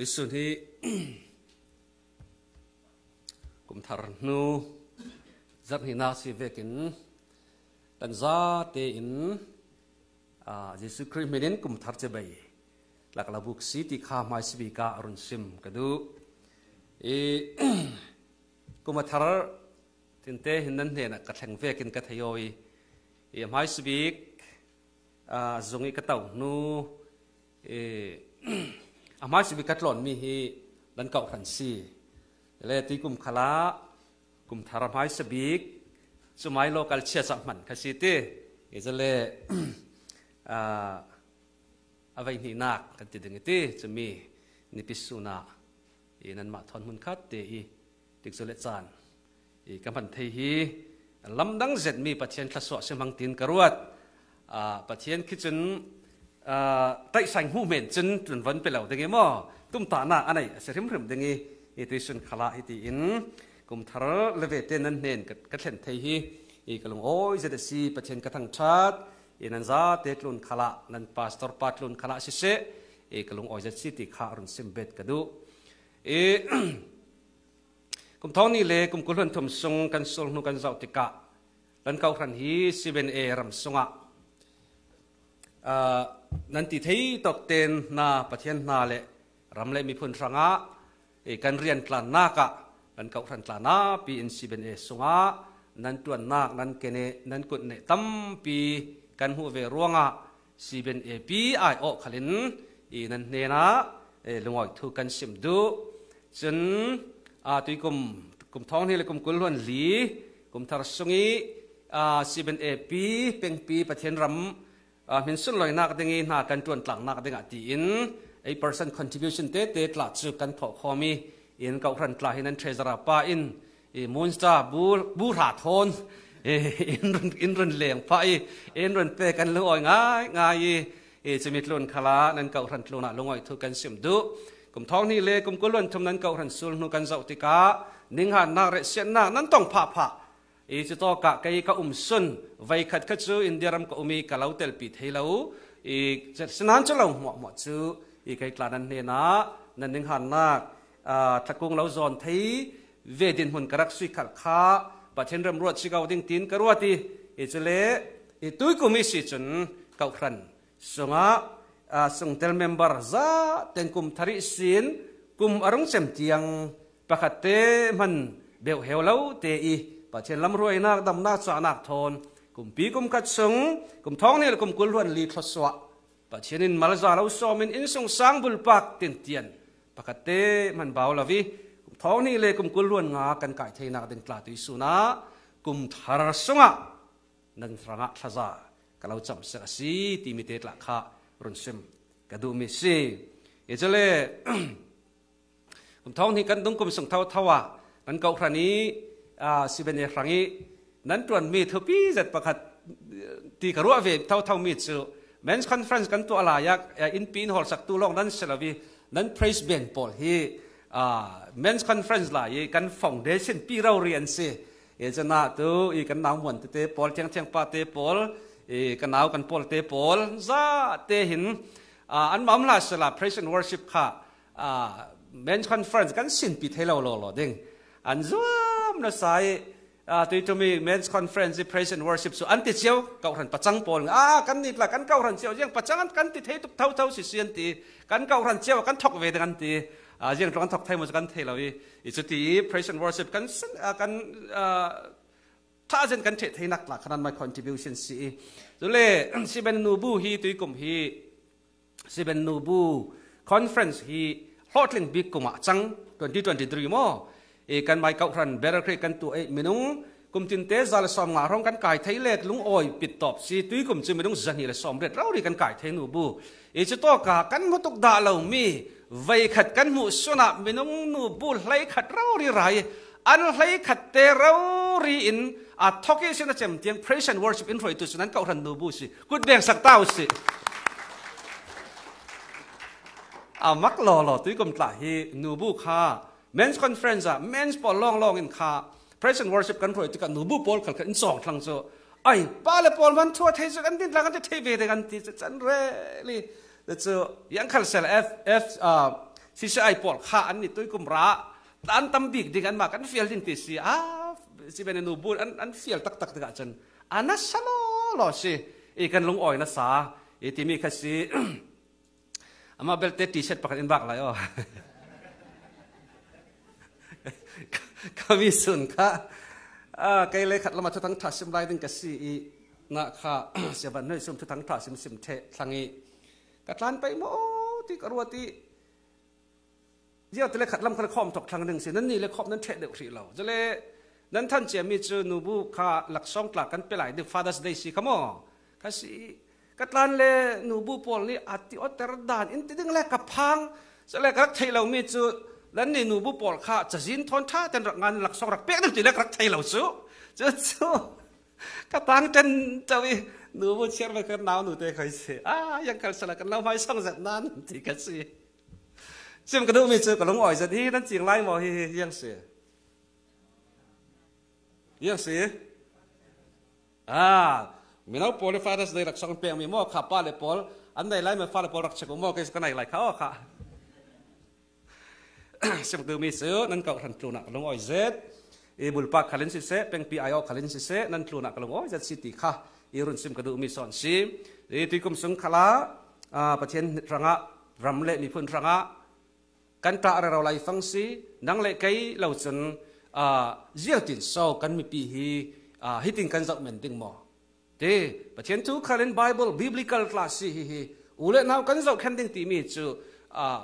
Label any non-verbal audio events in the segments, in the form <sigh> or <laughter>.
ลิสุนที่กุมทารนูจักหินาสิเวกินตันซาเตอินอ่าเยซูคริสต์ไม่เน้นกุมทารเจเบยหลักระบุกสีติข้ามาสบิกาอรุณซิมกระดูอีกุมทารทินเตหินนั้นเนี่ยกระแทงเวกินกระทยอยอีมาสบิกอ่าจงอีกระเต่านูเออามาสิบิกัตหล่นมีฮีดันเก่าขันซีเลตีกุมขลากุมทารมายสบิกสมัยโลกาลเชียสัมพันคาซสิตีเอเจเลอาไว้นี่นักกันติดงตีจะมีนิพิสุนาอีนันมาทอนมุนคัดเตอีติกสุเลจานอีกัมพันเทฮีลำดังเจ็ดมีปัจเจียนทสวะเสมังตินกรวดปัจเจียนคิดจนต่สังหูเหม็นจนจนวันไปเหล่าเด็กมั่วตุ้มตาหน้าอันไหนเสริมเริ่มเด็กไอ้ตัวชนขลาไอ้ตีอินกุมทาร์ลเวเตนันเนนกัดเส้นเทียหีไอ้กลุ่โอ้ยจะได้สีประเทศกระทั่งชัดิอ้นั่นซาเตกลุนขลานั่นปาสตอร์ปาลุนขลาเสียไอ้กลุ่โอ้ยจะสีติขารุนซิมเบ็ดกระดูไอ้กุมท้องนี่เลยกุมกุลันทมส่งกันส่งหนุกันเสาติกะแล้วเขาขันหีสิเป็นเอรำส่งะอ่านันติเท่ตกเต็นนาประเทศนาเลรำเลมีพุนสังะเอกันเรียนกลานนากะกันเก่าทันกลานนาปีอินซีเบนเอสุงะนันตวนนาคนันเกเนนันกุนเนตัมปีกันหูเวรวงะซีเบนเอปีไอโอขลินอีนันเนนะเอลงอยทุกันสิมดูจนอาตุยกุมกุมท้องนี่เลยกุมกุลวนลีกุมทารสุงีอาซีเบนเอปีเป็นปีประเทศรำมินสุลอยนักดิงหน้ากันจวนตลังนักดิงอ่ตีอินไอ้ person contribution เตเตตหลักจุกันพอคอมีอินเก่าครันตลาหินันเทรซราปาอินอีมูนสตาบูบูราทอนอินรุนอินรุนเลียงไฟอินรุนเตะกันลอยง่ายง่ายอีจะมีลุนคลานั่นก่าครันลุนละลงอ่อยทุกันเสียมดูกุมท้องนี่เลยกุมกุลวนทำนั้นก่าครันสุลนุกันเจ้าติกานิ่งหันนักเรศนานั้นต้องผ่าผ่าอีจต่อกะไก่ก็อุ้มซุนไว้ขัดขจูอินเดียรัมกอุมีกะเล่าเตลปิดให้เลาอีจะสนานจะเราหมอกหมอกจูอีไก่กลานันเนนะนันนึงหันนักอ่าตกงเราซอนทีเวดินหุนกระักสุขัดขาปัเจนรำรวดชิเกาดิ้งตินกระรวดทีอีจุเลอีตุยกุมิสิจุนกาครันสงะอ่าสงเตลเมมเบอร์ซาเตงกุมทาริสินกุมอรุงเซมเตียงปะคัดเตมันเบลเฮลเลาเตอีปะเชนลำรวยนักดำนาสานักทนกุมปีกุมกัดสงกุมท้องนี่กุมกุลวนลีทศวะปะเชนินมาลซาาอาสอมินอินสงสังบุลปักเตียนเตียนปกติมันเบาละวิกุมท้องนี่เลยกุมกุลรวนงากันไก่เทนักดินกลาตุยสุนะกุมทารสงะนันทรังะทะซากเราจำเสกสีตีมิเตตละคขะรุนซิมกระดูมิสีเอเจเล่กุมท้องนี่กันต้องกุมสงเท่าเท่าวะนั้นเกาครานี้สิบเอ็ดครั้งนี้นั้นตรวจมีทุปีจัดประคาศตีกระรัวเวเท่าเท่ามีสูแมนส์คอนเฟรนซ์กันตัวอะไรยักอินปีนหอลสักตัวลองนั้นเสลาวีนั้นเพรสเบนพอลฮีแมนส์คอนเฟรนซ์ลายกันฟองเดชันปีเราเรียนสิเอจนาตัวอีกันน้ำหันเตปอลเทียงเทียงปาเตปอลอีกันน้ำกันปอลเตปอลซาเตหินอันมัามลาสลาเพรสเบนวอร์ชิปค่ะแมนส์คอนเฟรนซ์กันสินปีเทเราหล่อเด้งอันซานสายตุยตุมีเมนส์คอนเฟรนซ์ดิเพรสชันวอร์ชิปสุอันติเชียวเก่าหันปัจจังปอนอ่ากันนีแหละกันเก่าหันเชียวยังปัจจังกันติเทตุกเท่าเท่าสิเซียนตีกันเก่าหันเชียวกันทอกเวดกันตีอ่ายังตรงกันทอกไทยมันจะกันเทีเราอีอิสุตีเพรสชันวอร์ชิปกันอ่ากันอ่าท่าเจนกันเทเทนักละขนาดไม่คอนทริบิวชันสีดูเลยสิเป็นนูบูฮีตุยกุมฮีสิเป็นนูบูคอนเฟรนซ์ฮีโฮทลิงบิ๊กกุมอ่ะจังตัวที่ตัวที่ดีมเอกันไม่เก่าครันเบรเครกันตัวเอเมนุงกุมจินเตซาเลสอมงาร้องกันกายไทยเล็ดลุงออยปิดตอบซีตุยกุมจินเมนุงจันฮีเลสอมเร็ดเราดีกันกายไทยนูบูเอจิตตกากันมุตุกดาเหล่ามีไวขัดกันมุสุนับเมนุงนูบูไหลขัดเราดีไรอันไหลขัดเตเรารีอินอาทอกี้สินะเจมเตียงเพรส s e น n d w o r s h อินฟอยตุสนั้นเก่าครันนูบูสิกุดเบงสักเต้าสิอามักหล่อหล่อตุยกุมตาฮีนูบูค่า men's conference อะมนส์ปอลองลองอินคาพร r e s e n t worship กันโปรยติกันหนูบุปอลกันกันสองครั้งโซไอ้ป้าเลยปอลมันทั่วเทศกันดินหลังกันจะเทวีเดกันที่จะจันเรลี่แต่เจอยังขันเสร็จฟเอฟอ่าซีซีไอปอลขาอันนี้ตุยกุมระตันตั้มบิกดิกงอันมากันเฟียลดินที่ซีอาซีเป็นหนูบุปอันอันเฟียลตักตักติกาจันอันนั้นชโลอลอสิอีกันลงออยนะสาไอ้ที่มีคือซีอามาเบลเตติเชตปากกันอินบักเลยอ๋อคำวิสุนค่ะใกลเลยขัดละมาทุทั้งถาสิมไรตึงกสีนะค่ะเสียบันนุ่ยสุนทุทั้งถาสิมสิมเทสังอีกัดลานไปโมที่กรวติเยี่ยวตะเลขัดลำคันคอมถกทางหนึ่งสินั่นนี่เลยคอมนั้นเทเดือดขีเหล่าจะเลนั่นท่านเจมีเจอนูบุค่ะหลักสองกลักกันไปหลายเดือดฟาดัสเดสีขโมกสีกัดลานเลยนูบุปอลลี่อัติอัตตรดานอินทิ้งเลกกับพังจะเลกรักไทยเ่ามีเจอแล้วนี่หนูบุปผลข้าจะยินทอนท่าแต่งานหลักสองหลักเป๊ะนั่นจีเล็กรักไทยเหล่าสู้จะสู้ก็ตั้งจนจะวิหนูบุเชียร์ไปกันนาวหนูเตะใครเสียอ่ะยังกันสลักกันเราไม่ช่างจัดนั้นทีกันสิเชื่อมกระดูกมีเจอกับลงอ่อยจะที่นั่นจีงไล่หมอเฮียยังเสียยังเสียอ่ามีเราปอลฟ้าได้หลักสองเปียมีหม้อขับป้าเลยปอลอันใดไล่มาฟ้าเลยปอลรักเชกุหม้อกันกนไหนไลลเขาค่ะ sem <coughs> tu mi se nan ka ran tlu na kalong oi zet e bul pa khalin si se peng pi ayo khalin si se nan tlu na kalong oi zet city kha i run sim ka du mi son si e ti kum sung khala a à, pathian ranga ram le mi phun ranga kan ta ra rau lai fang si nang le kai lau chen a zia tin so kan mi pi hi a hiting kan zak men ding mo te pathian tu khalin bible biblical class si hi hi ule nau kan zak khan ding ti mi chu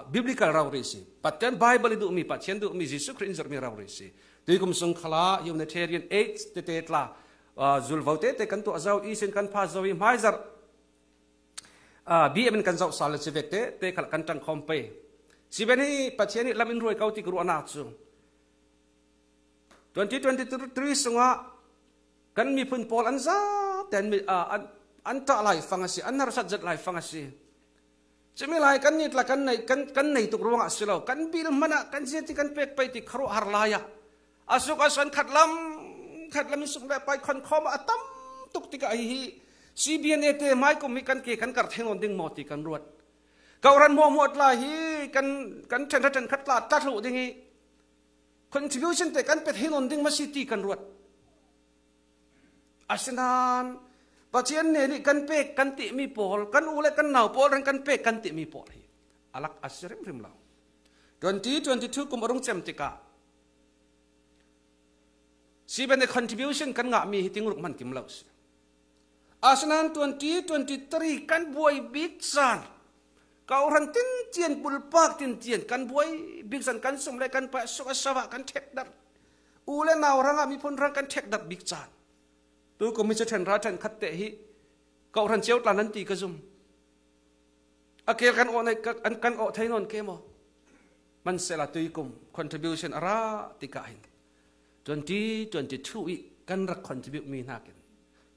biblical raw risi bible itu mi patchen itu mi Yesus Kristus mi raw risi tu kum sung khala humanitarian aid te te tla zul vote te kan tu azau isen kan pa zawi maizar bm kan zau salat se vekte te kal kan kompe si ben hi lamin roi kauti gru ana chu 2023 sunga kan mi pun pol anza dan mi an ta lai fangasi an nar sat lai fangasi จะไม่ลายกันนี่ละกันในกันกันในตุกรวงอิโลากันบิลมันะกันเสียที่กันเป็กไปที่ครุฮาร์ลายะอาสุกอาสันขัดลำขัดลำสุกแบบไปคอนคอมาตัมตุกติกะฮีซีบีเนเตไม่ก็มีกันเกกันกัดเทงอนดึงมอติกันรวดการันมัวมวดลายฮีกันกันเทนทันขัดลาตัดหลดิงีคอนทริบิวชันแต่กันเป็ดเทงอนดึงมาสิตีกันรวดอาสนาน Pacian neli kan pek kan ti mi pol kan ule kan nau pol ren kan pek kan ti mi pol hi. Alak asirim rim lau. 2022 kum arung cem tika. Si ben the contribution kan ngak mi hiting ruk man kim lau. Asnan 2023 kan buai big san. Kau orang tin tian pulpak tin tian kan buai big san kan le kan pak sok sawa kan tek dar. Ule na orang ami pun orang kan tek dar big san. tu ko mi chen ra chen khát te hi ko ran cheu tlan an ti ka zum akel kan o nai kan căn o thain on ke mo mình sẽ là tui kum contribution ara ti ka hin 2022 i kan ra contribute mi na ken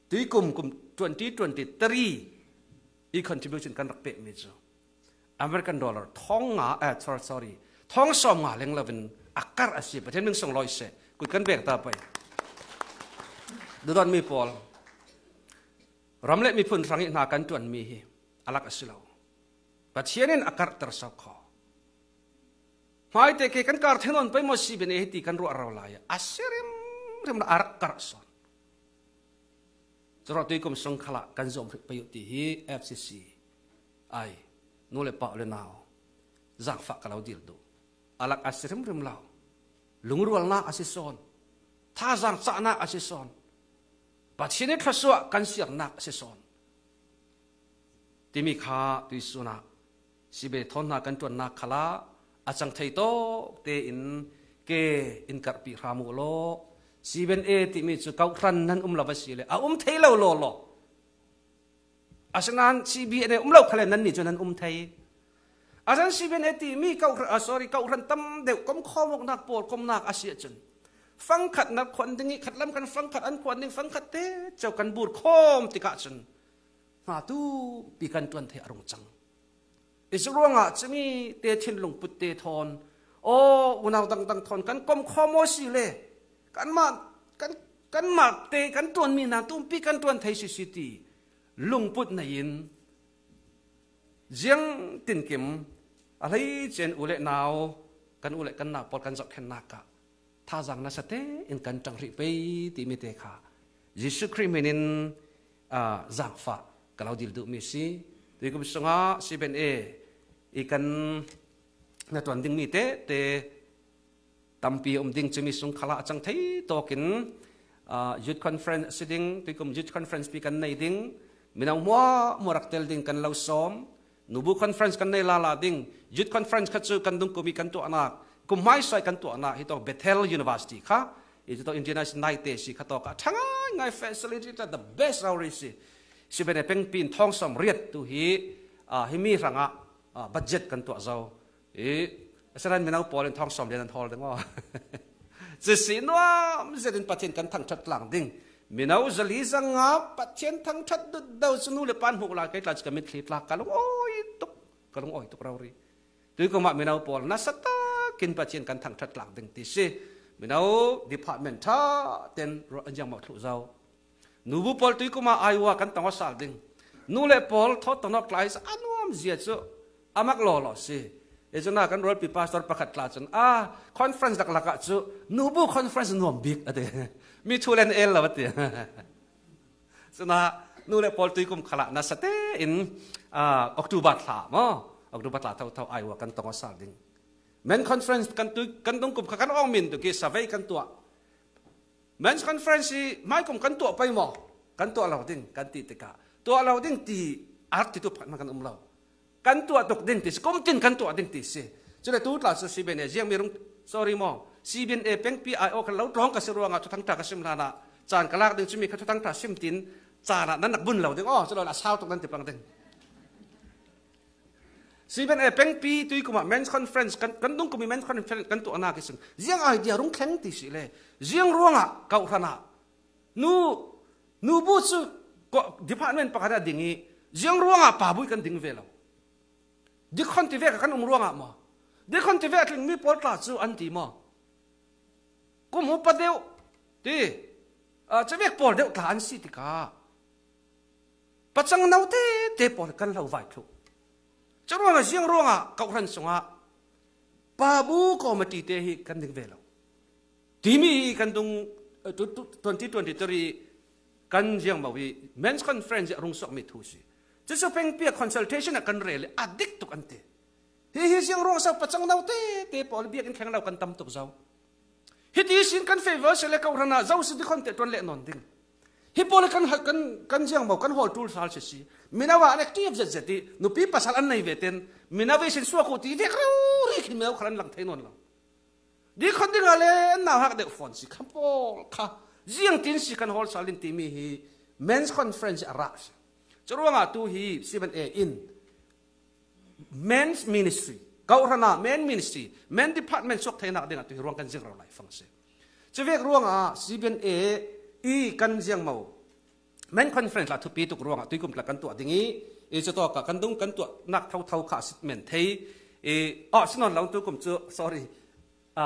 tui kum kum 2023 i contribution căn rak pe mi zo American dollar thong nga eh à, sorry sorry thong som nga leng lavin akar à, asi à, paten ming song loi xe, ku căn bek ta pai ดูดอนมีพอลรำเล็มีพุ่นสังอกตนากันจวนมีอลักอสิลาวปัจเชียนินอากาศตรสักขอหมายแต่กันการเทนอนไปมอสีเป็นเอติกันรัวราลายอัศริมเริมอารักกระสอนจรตุยกมสงขละกันอมประโยชน์ที่ FCC ไอนู่เลยปะเลยนาวจังฟักเราดิลดูอาลักอัศริมเริมเราลุงรัวลนาอัศซอนท่าจังสะนาอัศซอนปัจเจเน้รสัวกันเสียงนักเสสอนที่มีค้าตีสุนักสิเบทอนนักกันจวนนักขลาอาจังไทยโตเตอินเกอินกัดปีรามุโลสิเบนเอติมีจุเกาครันนั้นอุ้มลาวสิเลอาอุ้มไทยเราโลโลอาฉะนั้นสิบีเนอุ้มเราขลันนั้นนี่จนนั้นอุ้มไทยอาจารย์สิเบนเอติมีเกาอ่าสอรี่เกาครันตั้มเด็กก้มข้อมกนักปวดก้มนักอาเสียจนฟังขัดนับคนดึงขัดลำกันฟังขัดอันควรดึงฟังขัดเตเจ้ากันบูดโคม ติกาจนหาตู้ปีกันตวนเทอารมณ์จังอิสรวงอ่ะจะมีเตชินลงปุตเตทอนโอ้นุณาตังตังทอนกันกลมคอมอสิเลย กันมา กัน กันมาเตกันตวนมีนา ตุ้มปีกันตวนเทสิสิตีลงปุตนายิน เจียงตินกิมอะไรเจนอุเลนาว กันอุเลกันนาปอกันจับแ็นนากะ tha rằng na sate in kan chang ri pe ti mi te kha jisu christ a zang fa kalau dil du mi si tu ko bisanga si ben e ikan na tuan ding mi te te tampi om ding chumi sung khala chang thei tokin youth conference sitting pikum youth conference pikan nei ding minang mo morak tel ding kan lau som nubu conference kan nei la la ding youth conference khachu kan dung komi kan tu anak kumai sai kan tu na hito Bethel University kha hito engineers night si kha to ka thanga ngai facility ta the best our si si bene peng pin thong som riat tu hi a à, himi ranga à, budget kan tu zau e saran menau polen thong som len thol dengo si si no zedin patin kan thang chat lang ding minau zali zanga patchen thang that du dau sunu le pan huk la kai tlach kamit thlit la kalung oi tuk kalung oi tuk rauri tu ko ma minau pol na sata กินปจเจียกันทางทัดหลังดึงตีสิมีนเอาพา p a r t m e n t ท่าเต็นรอนยังมาถูกเจ้านูบุปอลตุยกุมาไอวากันตั้งว่าสงดึงนูเล่ปอลทอตันคกไกลส์อันวมเสียซะอามักหล่อหล่อสิเอจนากันรอดปีพาสตอร์ประคาศลาจนอ่าคอนเฟรนซ์กลักๆกจซะนูบุคอนเฟรนซ์นวมบิ๊กอะไรมีทูเลนเอลละวะเตีนานูเนละพอลตุยกุมขละนะสเตอินอ่าออกตูบัตลาโมออกตูบัตลาเท่าเท่าไอวากันตั้งาสงดึง men conference kan tu kan dong kup kan ong min tu ke survey kan tua men conference mai kum kan tua pai mo kan tua lau ding kan ti teka tua lau ding ti art ti tu pat makan um lau kan tua tok ding ti kom tin kan tua ding ti se cho le tu la so si ben ye mi sorry mo si ben e peng pi ai o kan lau trong ka se ruanga tu thang ta ka sim la na chan kalak ding chumi ka tu thang ta sim tin cha na nan nak bun lau ding o oh, cho la sao tok nan ti pang ding si ben ai peng pi tôi tui kuma men's conference kan kan dong kumi men's conference kan tu cái kisung riêng ai dia rung kheng ti si le ziang ruanga kau hana nu nu bu su ko department pakada dingi ziang ruanga pa bui kan ding velo di kon ti ve kan um ruanga ma di kon ti ve atling mi por ta su an ti ma ko mo pa deu ti a che vek por deu ta an si cả bắt pachang nau te te por kan lo vai thu cho nó là riêng ruộng à cậu rần sung à ba bu có mà tì tê hi cần đừng về lâu tí mi cần tung twenty twenty three cần riêng bảo vì men's conference rung sọc mi thu sĩ chứ sao phèn bia consultation à cần rẻ là addict tục ăn tê hi hi riêng ruộng sao bắt chăng đâu tê tê bỏ bia cần khang đâu cần tâm tục giàu hi tí xin cần favor sẽ lấy cậu rần à giàu sẽ đi con tê tuần lệ nón đinh hi bỏ lấy cần cần cần riêng bảo cần hồ tool sao sẽ minawa anek tu yabzet zeti nupi pasal an nei veten minawe sin suwa ko ti vek rau ri kin meu khran lang thainon lang di khon ding ale na hak de phone si khampo kha jiang tin si kan hol salin ti mi hi men's conference ara churwanga tu hi 7a in men's ministry kaurana men ministry men department sok thaina denga tu ruang kan jing rau lai fangse chuvek ruang a 7a i kan jiang mau men conference la thu pi tuk ruang tu kum la kan tu dingi e cho to ka kan dung kan tu nak thau thau kha sit men thei e a sinon lang tu kum chu sorry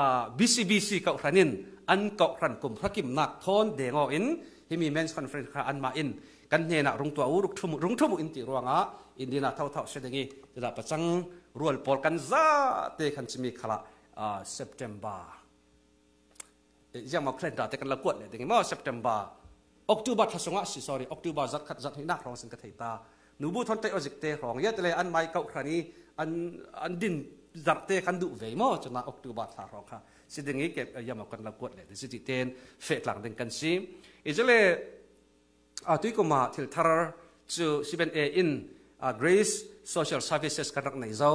a bcbc ka ranin an ka ran kum hakim nak thon de ngo in hi mi men conference kha an ma in kan ne na rung tu au ruk thum rung thum in ti ruanga in dina thau thau se dingi da pa chang rual pol kan za te khan chimi khala a september ยังมาเคลื่อนดาแต่กันละกวดเลยแต่ไงมอ september October thasunga si sorry October khát rất zat hina rong sin ka theita nubu thon te dịch te rong yet le an mai kau khani an an din zar te kan du ve mo chana October tha rong ha. kha sidingi ke eh, yama kan la kot le si ti ten fe tlang den ý si izle a tui ko ma thil tharar chu siben a in a grace social services kan rak nei zo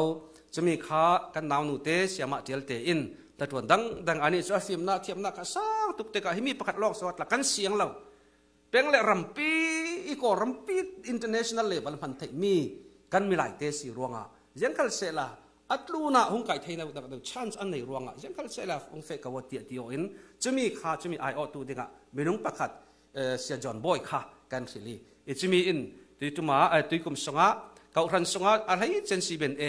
chumi kha kan naw nu te siama tel te in tatwan dang dang ani chu afim na thiam na kha sa tuk te hí himi pakhat lok sawat là kan siang lâu. เป็หลรัมปีอีกรัมปีอินเตอร์เนชั่นแนลเลเวลมันเทมีกันมีหลายเทสีรวงอ่ะยังกันเสละอัตลูน่ะหงไก่ไทยนะดักดักชันอันไหนรวงอ่ะยังกันเสละฟงเฟกวเตียดีโอินจะมีค่าจะมีไอโอตูดิงอ่ะมีนุ่งประคัดเสียจอนบอยค่ะกันสิลีจะมีอินตุยตุมาเอตุยกุมสงะเขาขันสงะอะไรเจนซีเบนเอ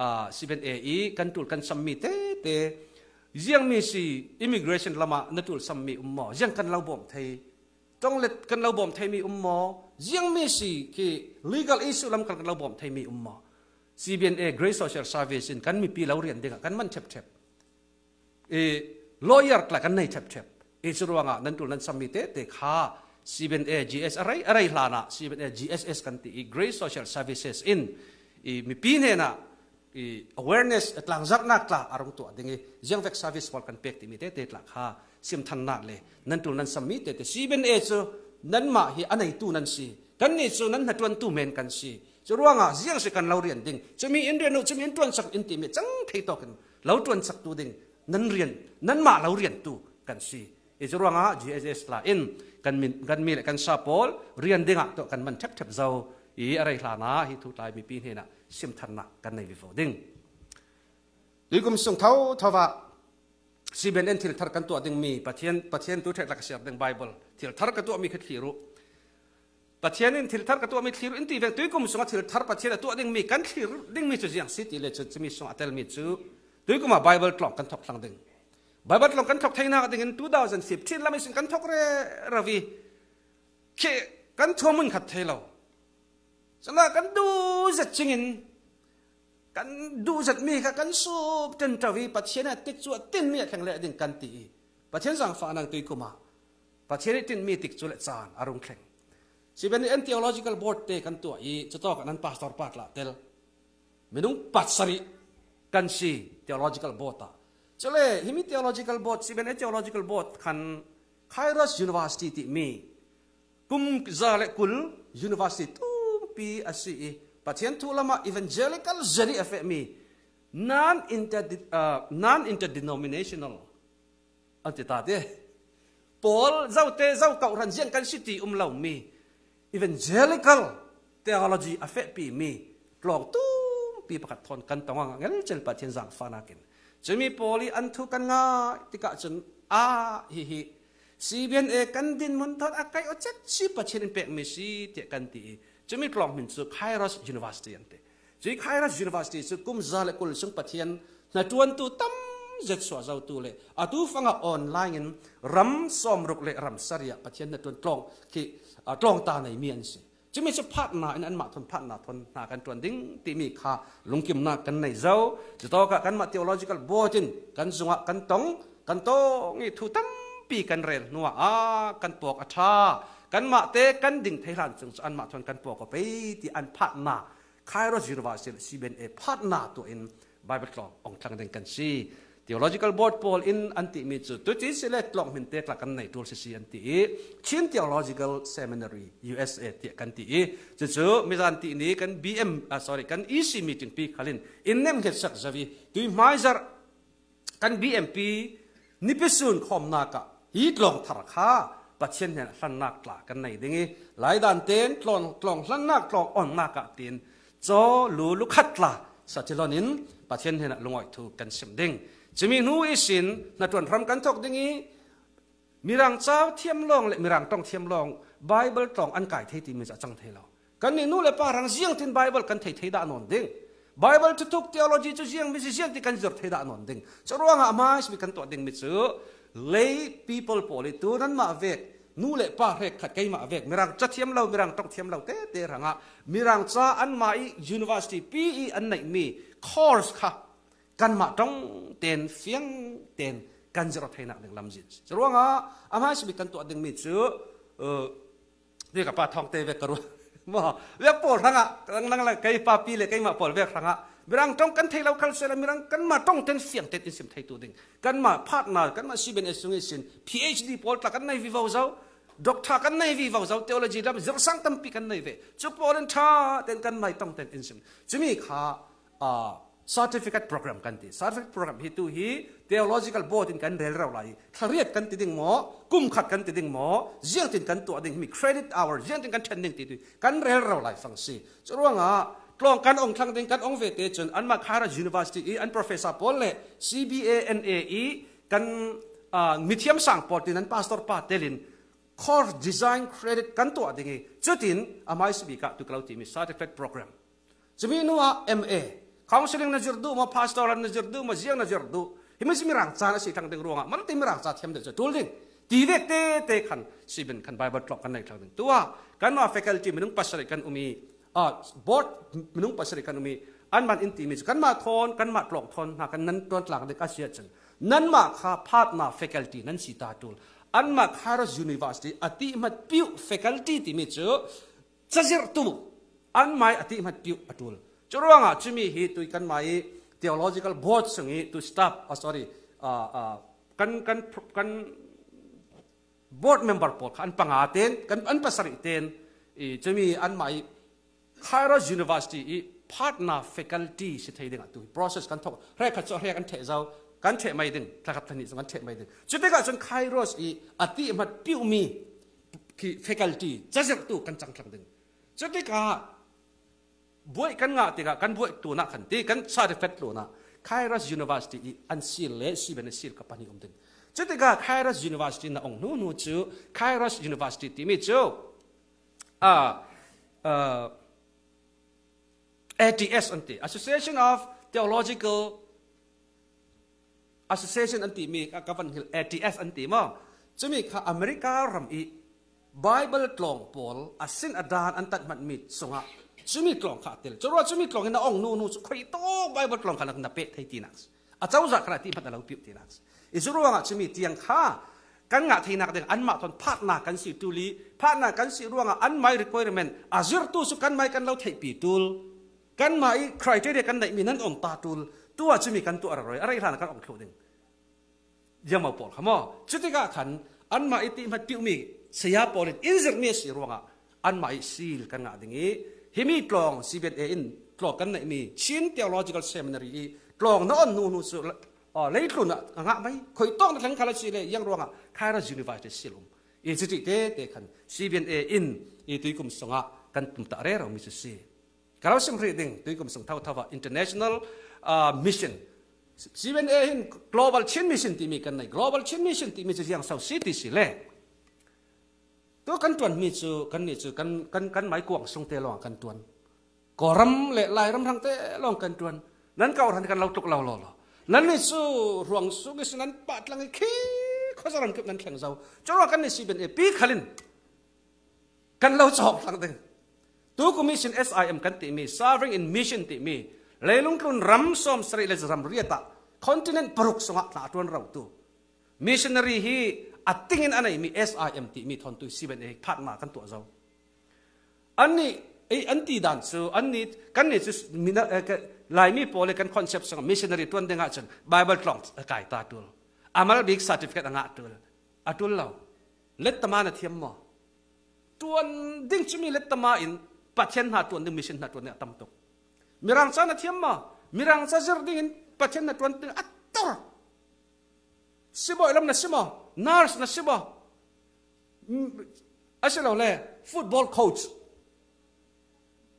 อ่าซีเบนเออีกันตุลกันสมมิเตเตยังมีสิอิมิเกรชันละมเนัตุลสมมิอุมมอยังกันเราบ่มไทย trong lịch cần lao bom thay mi um mò riêng mi si khi legal issue làm cần lao bom thay mi um mò CBNA Grace Social Service kan mi pi lau rian dinga kan man chep chep e lawyer kla kan nei chep chep e churuanga nên tul nan samite te kha CBNA GS arai là na CBNA GSS kan ti Grace Social Services in i mi pi ne na i awareness atlang zak na tla arung tu adingi jeng vek service wal kan pek ti mi te te tla kha siam than na le nan tu nan sami te te si ben e chu nan ma hi ấy tu nan si kan ni chu nan na tuan tu men kan si chu ruanga riêng sẽ kan lau rian ding cho mi in rian no chu mi in tuan sak in ti me chang thei to kan lau tuan sak tu ding nan rian nan mà lau rian tu kan si cho chu ruanga gss la in kan min kan mi le kan sa pol rian dinga to kan man thep thep zau ở đây là na hi thu tai mi pi he na này than na kan nei vi vo ding ลุยกุมส่งเท้าทว่าซีเบนเอ็นทิลทารกันตัวดึงมีประเทนประเทนตัวเทศลักเสียดึงไบเบิลทิลทารกันตัวมีขี้นีรู้ประเทยนี้ทิลทารกันตัวมีขี่รู้อินทีเวงตัวกุมสงทิลทารประเทนตัวดึงมีกันขี่รู้ดึงมีจุดยังสิทธิเลยจะมีสงอัตเลมีจูตัวกุมาไบเบิลกล่องกันทอกหลังดึงไบเบิลกล่องกันทอกไทยนาดึงเงินตัวดาวันสิบที่ละไม่สิ่งกันทอกเรราวีเคกันทวมุนขัดเทเราฉะนั้นกันดูจะจริงิน kan du zat mi ka kan sup ten tawi pathian a tik chu tin mi khang le ding kan ti pathian sang fa nang tui kuma pathian tin mi tik chu le chan arung keng si ben en theological board te kan tu i chuto kan pastor pat la tel menung patsari kan si theological board ta chole himi theological board si ben theological board kan kairos university ti mi kum zale kul university tu pi asi pathian thu lama evangelical zari affect me non inter uh, non interdenominational anti ta te paul zau te zau kau ran jiang kan city um lau mi evangelical theology afe pi mi tlong tu pi pakat thon kan tawang ngel chel pathian zang fana kin chemi poli an thu kan nga tika chen a hi hi cbn e kan din mun thot akai o chet si pathian pek mi si te kan ti e chúng chimi tlong min chu Kairos University ante chỉ Kairos University cũng kum za le kul sung pathian là tuan tu tâm zet so zau tu lệ a tu fanga online in ram som ruk le ram saria pathian na tuan tlong ki tlong ta này mi gì chúng mình sẽ phát na in an ma thon phat na thon na kan tuan ding ti mi kha lungkim na kan nei zau chi to ka kan ma theological botin kan zunga kan tong kan to ngi thu tâm pi kan rèn nuwa à kan pok a tha กันมาเตกันดิ่งไทยรันจึงอันมาทนกันปวกไปที่อันพัฒนาคายรจิรวาสิลซีเบนเอพัฒนาตัวเองไบเบิลกลององทังเดงกันซี theological board poll in anti mi chu tu ti sele tlong min tek la kan nei tur si anti chim theological seminary usa ti kan ti chu chu mi zan ti ni kan bm uh, sorry kan ec meeting pi khalin in nem khet sak zawi tu mai zar kan bmp nipisun khom na ka hi tlong thar kha ปัจเจนเนี่ยสันนักลากันในดิ้งหลายดัานเต้นกลองกลองสันนักกลองอ่อนนักกะเต้นจอลูลุขัดลาสัจจะนินปัจเจนเนี่ยลงอ่อยถูกกันเสมดิ้งจะมีหนูอีสินนัดวนพร้อมกันทกดิ้งมีรังเจ้าเทียมลองและมีรังต้องเทียมลองไบเบิลตองอันไก่เทติมีจะจังเทลกันนี่หนูเลยป้ารังเสียงทินไบเบิลกันเทเทดานนดิ้งไบเบิลทุก k ท h e o l o g y chu siang ีเสียงที่กันจดเทด t h e นน n o ด ding. c h ้อ w a า g ม m a is m ั kan to ding mi c lấy people po li tu nan ma vek nu le pa rek khat kai ma vek mirang cha thiam lo mirang tok thiam lo te te ranga mirang cha an ma i university pe an này mi course kha kan ma tong ten phiang ten kan zero thaina ding lam jin chruanga ama sibi kan tu ading mi chu uh, ve ka pa thong te ve karu <laughs> ma ve po ranga rang rang la kai pa pi le kai ma pol ve ranga มรังต้องกันเทเราคัลเซลมีรังกันมาต้องเต้นเสียงเต้นอินสิมไทยตัวเองกันมาพาทนากันมาชีเบนเอสุงอิสินพีเอชดีพอลตักกันในวิวาวเจ้าด็อกทากันในวิวาวเจ้าเทโอโลจีรับจะสังตัมปีกันในเวจุปอลันชาเต้นกันไม่ต้องเต้นอินสิมจะมีค่าอ่า c e r ์ i ิ i ิ a t e โปรแกรมกันที่ c e ์ติฟิเคตโปรแกรมทฮิตวฮีเท e โ l o g i c a l บอ a r ินกันเรียนเราไหลทเรียกันติดิ่งหมอกุมขัดกันติดิ่งหมอเจียงตินกันตัวดิ่งมีรดิตอ t h อ u r เจียงตินกันเทนนิ่งติดิ่งกันเรียนเราไหลฟังสิจะรู้ว่ากลองกันองค์ทั้งเต็งกันองเวเตจนอันมาคาราจูนิเวอร์ซิตี้อัน professor พอลเล่ CBA NAE กันมิทียมสังปอตินันน p สต t o r ปาเตลิน core ดีไซน์เครดิตกันตัวดิ่งจุดินอามายสบิกาตุกลาวทีมิส e r t i f เฟ a t e program จมีนัว MA ค o u n s e l i n g นะจุดดูมา pastor นะจุดดูมาเจียงนะจุดดูหิมิสจมิรังจานะสิทางเต็งรวงอ่ะมันติมิรังจานเทียมเดือดจุดดิ่งตีเด็กเตะเตะขันสิเป็นขันไบเบิลกลอกกันในครั้งหนงตัวกันมา faculty มันต้องปัสสาวะกันอุมีบอดมนุษย์ภาษาคันมีอันมันอินติมิสกันมาทอนกันมาหลอกทอนหากันนั้นตัวหลักเด็กอาเซียนนั้นมาค่าพาดมาเฟกัลตีนั้นสิตาตุลอันมาคาร์ยูนิเวอร์ซิตี้อติมัดพิวเฟกัลตีที่มิจูจะจิรตุลอันไม่อติมัดพิวอตุลจรวงอ่ะจุมีฮิตุยกันไม่ theological board sengi to stop uh, sorry uh, uh, kan kan kan board member pol kan pangaten kan an pasari ten i chumi an mai Kairos University i partner faculty se thei denga tu process kan thok re kha cho re kan the zau kan the mai ding thakat thani kan the mai ding chute ka chon Kairos i ati ma tiu mi ki faculty chajak tu kan chang thlang ding chute ka buai kan nga te ka kan buai tu na khan te kan sa de fet lo na Kairos University i an sil le si ben sil ka pani om ding chute ka Kairos University na ong nu nu chu Kairos University ti mi chu a à, uh, ờ, ATS anti Association of Theological Association anti mi các kapan hil ATS anti ma chumi kha America ram i Bible tlong pol asin adan ăn antat mat mi songa chumi tlong kha tel choro chumi tlong na ông nu nu khoi to Bible tlong kha nak na pe thai ti nak a chau tin khra là pat lau pi ti nak rồi churu nga chumi tiang kha căn ngã thei nak ding an ma toàn phat na căn si tu li phat na căn si ruanga an mai requirement azir tu su căn mai kan lau thei pi tul กันมาอีใครเจเรียกันไหนมีนั้นอมตาตุลตัวจะมีกันตัวอะไรอะไรท่านกันอมเขียวดึงยังมาปอดขมอชุดที่กะขันอันมาอีติมาติวมีเสียปอลินอินเซอร์เนสีรวงอะอันมาอีซีลกันงะดึงอีฮิมีกลองซีเบตเอินกลองกันไหนมีชินเทคโนโลยลเซมินารีกลองนอนนูนูสุอ๋อเลยกลุ่นอ่ะงะไหมคอยต้องทั้งคาราชีเลยยังรวงอ่ะคาราจูนิทาเตสิลุมอินสิจิเตเตขันซีเบตเออินอีตุยกุมสงะกันตุมตาเร่เรามีสุสีกราวสิ่งที่ดึงตัยกุมสังทาวทาวอิ่า international m i ช s i o n ซีเวนเอห์ global chain mission ที่มีกันใน global chain mission ที่มีจะยังสาวซีดีสิเล่ตัวกันตัวมีจูกันนี่จูกันกันกันไม้กวงสงเตลองกันตัวก่อรมเละลายรมทางเตลองกันตัวนั้นก็อทันกันเราตกเราหล่อนั้นนี่สู้ร่วงสู้กัสิ่งนั้นปัดลังคีข้อสรกุบนั้นแข็งเราจนว่ากันนี่ซีเวนเอพีขลินกันเราชอบทางเดิน tu Commission SIM kan ti mi serving in mission ti mi leilung kun ram som sri le ram riata continent paruk songa na tuan rau tu missionary hi atingin anai mi SIM ti mi thon tu siben ek phat ma kan tu zau anni ei anti dan su anni kan ni su mina eh, lai mi pole kan concept sang missionary tuan denga chan bible tlong eh, kai ta tul amal big certificate anga tul atul law let tamana thiam mo tuan ding chumi let tama in pathian na tuan ding mission na tuan atam tok mirang sa na thiam ma mirang sa zir ding pathian na tuan ding ator sibo ilam na simo nurse na sibo mm, asilo le football coach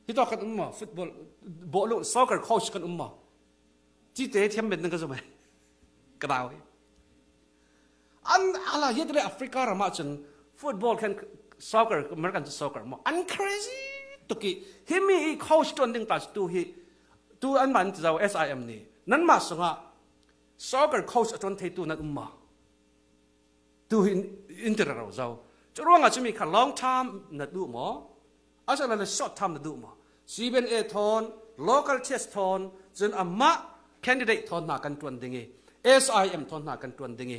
hito kan umma football bolo soccer coach kan umma chi te thiam ben ka zomai <laughs> ka daw an ala yedre africa ra ma chen football kan soccer american soccer mo an crazy ุกิฮิมีเข้าสตนดิ่งตัสตูฮิตูอันมันจะเอาเอสไอเอ็มนี่นั่นมาสงะสอกร์เข้าสตนเทตูนั่นอุ้มมาตูอินอินเตอร์เราเจ้าจะรู้ว่าจะมีการลองท t i นัดดูมั้งอาจจะเร็น short time นัดดูมั้งซีเบนเอทอน local t เชสทอนจนอามาแคนดิเดตทอนหนากันตวนดิ่งเอสไอเอ็มทอนหนากันตวนดิ่งเอ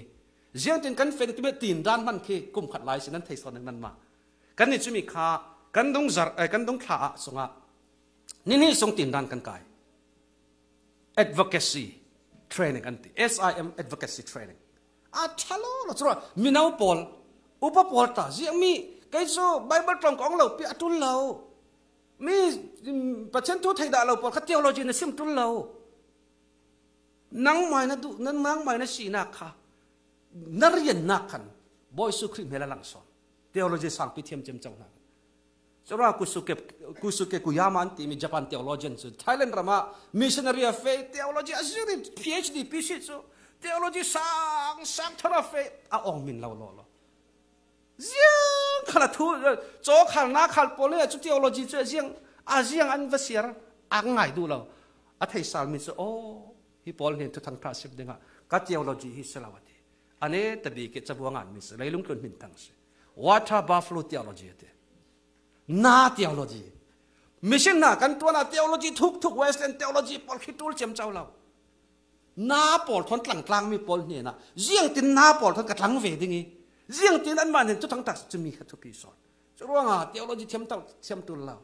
เจียนตินกันเฟนติเบตินด้านมันคือกุมขัดลายสินั้นเทสอนนั้นมากันนี่จะมีค่ากันดงจัดไอ้กันดงท่าสงะนี่นี่ส่งตินดันกันกา advocacy training อันที่ SIM advocacy training อาชัลโละจ้ะมีนาวปอลอุปปอลตาเสียงมีไกโซไบเบิลตรงของเราเปียตุนเรามีประชันทุไทยดาเราปอลคัตเทโยวเราจีนซิมตุลเรานังไม่นะดูนั่นนังไม่นะสีนักค่ะนเรียนนักขันบอยสุขีเมลลังสอนเทโยวจีสังพิเทียมเจมเจ้านัก Sura kusuke kusuke kuyaman ti mi Japan theologian so Thailand rama missionary of faith theology asuri PhD PhD so theology sang sang thara faith a ah, ong min lo lo lo ziang khala thu cho khal na khal pole chu theology chu ziang a ah, ziang an vasiar a ngai du lo a ah, thai sal min so oh hi pol ne tu thang tha sip denga ka theology hi selawati ane tabi ke chabuangan min so lailung kun min tang se water buffalo theology te นาเทโลจีมิช่นน้ากันตัวนาเทโลจีทุกทุกเวสเทนเทโลจีปอลคิดดูเฉมเจ้าเรานาปอลทนกลางกลางมีปอลเนี่ยนะเรื่องตินนาปอลทนกลางเวดิ่งเรื่องตินนั้นมันเห็นทุกทางตัดจะมีขั้นทุกอีสอนจะรู้ว่าเทโลจีเฉมเต่าเฉมตุลเรา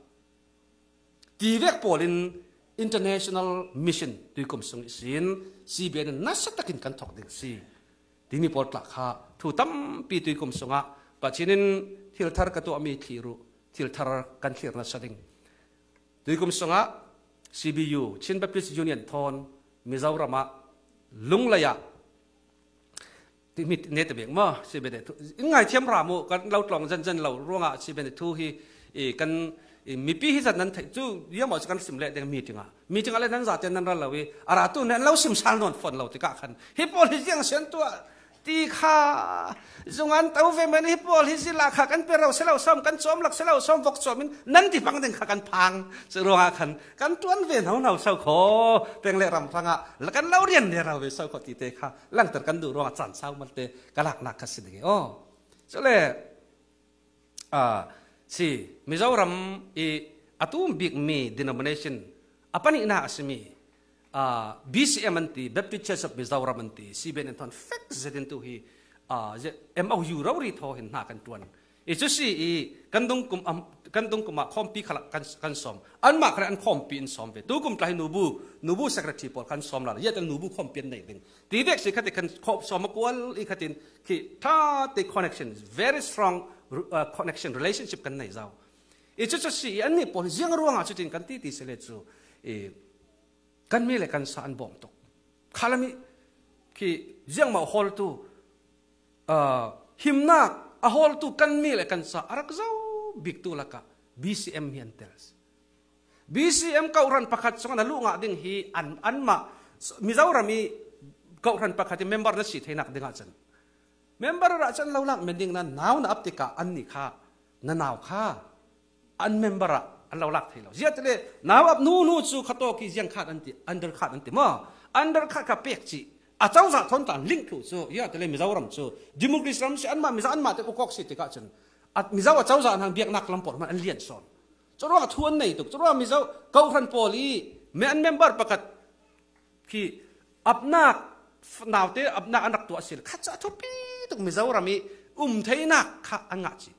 ทีแรกปอลินอินเตอร์เนชั่นแนลมิชชั่นดูคุ้มสงนทรีนซีเบนน่าสักตะกินกันทอกดิ่งซีดิมีปอลตลักฮะทุ่มปีดูคุ้มสุนทรีปัจจุบันที่เราทำกันตัวมีที่รู้ทิลทารกันเขียนนสดงดยกุมสงฆ์ซีบียูเชินเปปิสยูเนียนทอนมิซาอรามะลุงเลายะที่มีเนตเบียงมั้งชิเบเดทไงเทียมรามุกันเราตลองจันจันเราร่วงอ่ะซีเบเดทูฮีกันมีปีที่จะนั้นจู่ยามอ่ะกันสิมเล่เด้งมีจังอ่ะมีจังอะไรนั่นจัดเจนนั่นเราเลยอาราตุนั้นเราสิมสารนนฟฝนเราติดกาคันฮิปโปลิเซียงเซนตัวตีข้าจงอันเต้าเฟมันฮิปโอลฮิซิลาขากันเปเราเสลาซ้อมกันซ้อมหลักเสลาซ้อมวกซ้อมนนั่นที่ฟังถึงขากันพังสรวาคันกันตวนเวนเขาเราเศร้าขอเป็นเล่รำฟังอ่ะแล้วกันเราเรียนเนี่ยเราเศร้าขอตีเตค่ะลังแต่กันดูรองอาจาร์เศร้ามันเตกะลักหนักกขสิดงีอ๋อเจ้เล่อ่าสิมิจาวรำอีอาตุมบิ๊กมีดินอมิเนชันอะไรนี่น่าสมี uh, BCM anti Baptist Church of Mizoram anti si ben ton fek zeden tu hi uh, em au yu rau ri tho hin na kan tuan e chu si i kan dong kum am kan dong kum khom pi khala kan kan som an ma khra an khom pi in som ve tu kum tlai nu bu nu bu secretary por kan som la ya tel nu bu khom pi nei ben ti vek si khate kan khom som kwal i khatin ki ta te connection very strong connection relationship kan nei zau e chu chu si an ni por jiang ruang a chu tin kan ti ti sele chu e kan mi kan saan bom tok khalami ki jeng ma hol tu uh, himna a hol tu kan mi kan sa arak zau big tu laka BCM hian tels BCM ka uran pakhat songa na lu nga ding hi an an ma mi ka uran pakat member na si thainak dinga chan member ra chan laulak mending na naun aptika an ni kha na naw kha an member ra อันเราลักที่เราเยอะเลยน้าวับนู่นู่จูขัดตัวกี่เสียงขาดอันติอันเดอร์ขาดอันติมาอันเดอร์ขาดกับเป็กจีอาจารย์สักทนต่างลิงคูจูเยอะเลยมิจาวรัมจูดิมุกริสรัมสิอันมามิจาอันมาแต่อุกอกสิติกาจันอัดมิจาวอาจารย์สัทางเบียกนักลำปอดมันอันเลียนสอนจรว่าทวนในตุกจรว่ามิจาวเกาขันโปลีเมื่อันเมมเบอร์ประกาศที่อับนักนาวเตอับนักอันดักตัวสิลขัดจะทุบีตุกมิจาวรัมีอุ้มเทนักขัอันงัดจี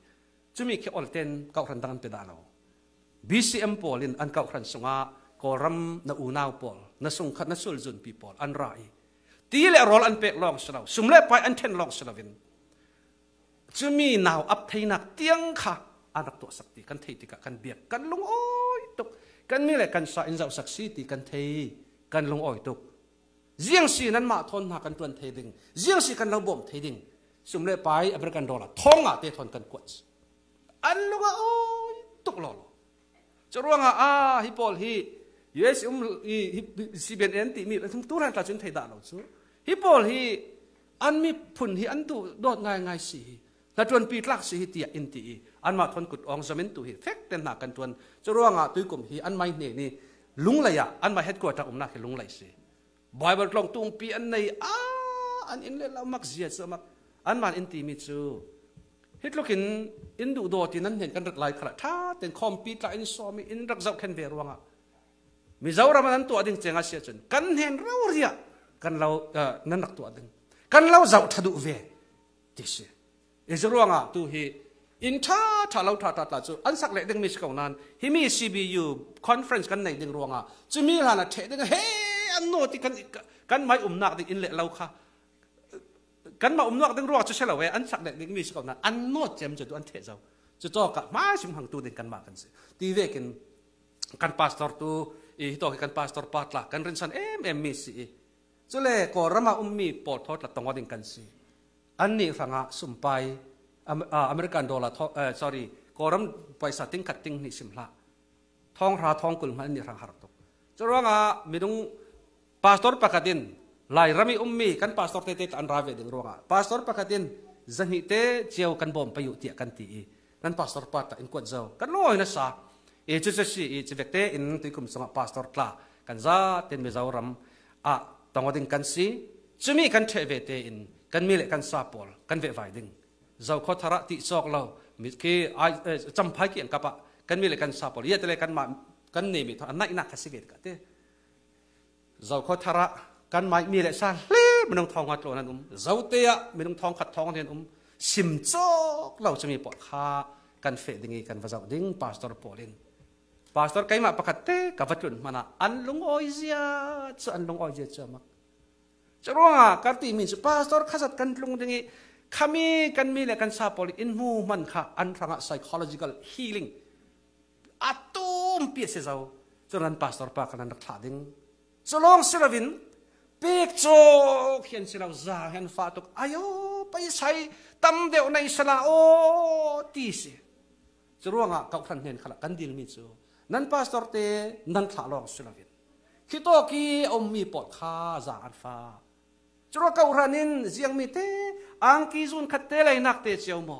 จะมีเคอลเทนเกาขันดังเป็นดาเราบีซีเอ็มพอลินอันเก่าขันสงะกอรัมนาอูนาวพอลนาสงขัดนาสุลจุนพีพอลอันไรตีเล่รอลอันเป็กลองสลาวสุ่มเล่ไปอันเทนลองสลาวินจะมีนาวอัพเทนักเตียงค่ะอันรักตัวสักทีกันเทติกกันเบียกกันลงโอ้ยตุกกันนี่แหละกันสายินสาวสักซิตีกันเทกันลงโอ้ยตุกเจียงสีนั้นมาทนหากันตัวเทดิงเจียงสีกันเราบ่มเทดิงสุ่มเล่ไปอเมริกันดอลล่าท้องอ่ะเตทอนกันกวดอันลงโอ้ยตุกหล่อจะร่วงอ่ะอาฮิปอลฮีเอสอุมอีซีเบนเอ็นติมีทุ่นตวรันตาจนไทยด่าเราซูฮิปอลฮีอันมีผุนฮีอันตุโดดง่ายง่ายสีแต่จวนปีลักสีเตียอินตีอันมาทนกุดองเม็นตุฮีเฟกเต็นหนักกันจวนจะร่วงอ่ะตุยกุมฮีอันไม่เนี่ยนี่ลุงเลยอ่ะอันมาเฮ็ดกวดตาอุมนักลุงเลยสิบอยบอลกลองตุงปีอันในอ่าอันอินเล่ามักเสียสมักอันมาอินตีมีจูฮิตลูกินอินดูโดที่นั้นเห็นกันรักหลายครั้งถ้าเต็นคอมพิวเตอร์อินสอมีอินรักเจ้าเข่นเวรวังอ่ะมีเจ้ารามันตัวดึงเจงอาเซียจนกันเห็นเราเรียกันเราเอ่อนั่นรนักตัวดึงกันเราเจ้าทัดุเวดิเสอิจรวงอ่ะตัวฮอินท่าท่าเราท่าท่าท่าจูอันสักเล็กดึงมิสกาวนั้นฮิมีซีบียูคอนเฟรนซ์กันในดึงรวงอ่ะจะมีหานะเทดึงเฮอันโนที่กันกันไม่อุ่มหนักดึงอินเล่เราค่ะกันมาอมนวกตั้งรัวจะเชลเวอันสักเด็กนมีสกอบนะอันนวดเจมจะดูอันเทเจ้าจะจ่อกับมาชิมหังตัวเด็กกันมากันสิตีเวกินกันพาสตอร์ตัวอีตัวกันพาสตอร์ปาตละกันเรนสันเอ็มเอ็มมีสิจะเลยก็รำมาอุ้มมีปอดทอดละตองวัดกันสิอันนี้ฟังอ่ะสุ่มไปอเมริกันดอลลาร์เอออรรี่ก็รำไปสัตติงคัตติงนี่สิมละทองราทองกุลมันนี่รางฮาร์ตกจะร้องอ่มีตรงพาสตอร์ปากดิน lai rami ummi kan pastor te te an rave ding ronga pastor pakatin zangi te cheu kan bom payu tia kan ti kan pastor pata in kwat zau kan loi na sa e chu chu si e chu vekte in tu kum songa pastor tla kan za ten me zau ram a tongoding kan si chumi kan the ve te in kan mi le kan sa pol kan ve vai ding zau kho thara ti sok lo mi ke ai e, cham phai ki an kapa kan mi le kan sa pol ye te le kan ma kan ne mi tho nai na khasi ve ka te zau kho thara กันไม่มีแหละสร้างเล่มันต้องทองหัดโลนั่นอุ้มเจ้าเตะมันต้องทองขัดทองเทียนอุ้มสิมจอกเราจะมีปอดคากันเฟดิงกันภาษาดิ้งพาสตอร์โพลินพาสตอร์ใครมาประกาศเต้กับวัดลุนมหนาอันลุงออยเจียจะอันลุงออยเจียจะมาจะรู้ไ่ากันที่มีพาสตอร์ขัตกันลุงดิ้งขามีกันมีแหละกันซาโพลินมูมันค่ะอันทางอ่ะ psychological healing อาตุมเปียเสียเจ้าจนนั้นพาสตอร์ปากันนักทาดิ้งจะลองเซอรวิน pek cho hian si lo zang hian fa tuk ayo paisai tam deuh nei sala o ti si churuanga kau than hian khala kan dil mi chu nan pastor te nan thla long sulavin khi to ki om mi pot kha za an fa chura kau ranin ziang mi te ang ki zun khat te lai nak te cheu mo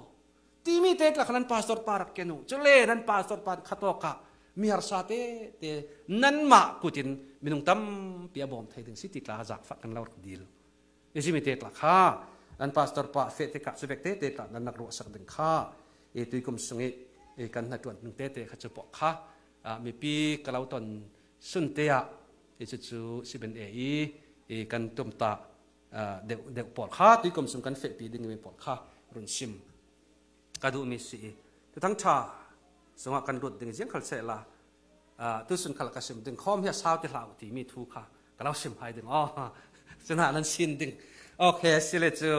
ti mi te ka khanan pastor parak kenu chule nan pastor pan khato ka mi har sa te te nan ma kutin มินุงตั้มเปียบอมไทยถึงสิติกลาจากฝักกันเราดีลเอจิมิเตกลักข้าอันพาสตอร์ปะเฟติกาสเปกเตเตกันนักรัวสักดึงข้าเอตุยกุมสงเอเอกันนัดวนหนึ่งเตเตขจปะกข้ามีปีกลาวตอนสุนเตียเอจูจูสิบเอ็นเอีเอกันตุมตาเดวเดวปอดข้าตุยกุมสงกันเฟปีดึงมีปอดข้ารุนชิมกระดูมีสีทั้งชาสงกันรุดดึงเสียงขลเสละตุสุนขลักสิมดึงข้อมีสาวจะลาวตีมีทุกค่ะก็เราสิมหายดึงอ๋อสนานั้นสินดึงโอเคสิเลจู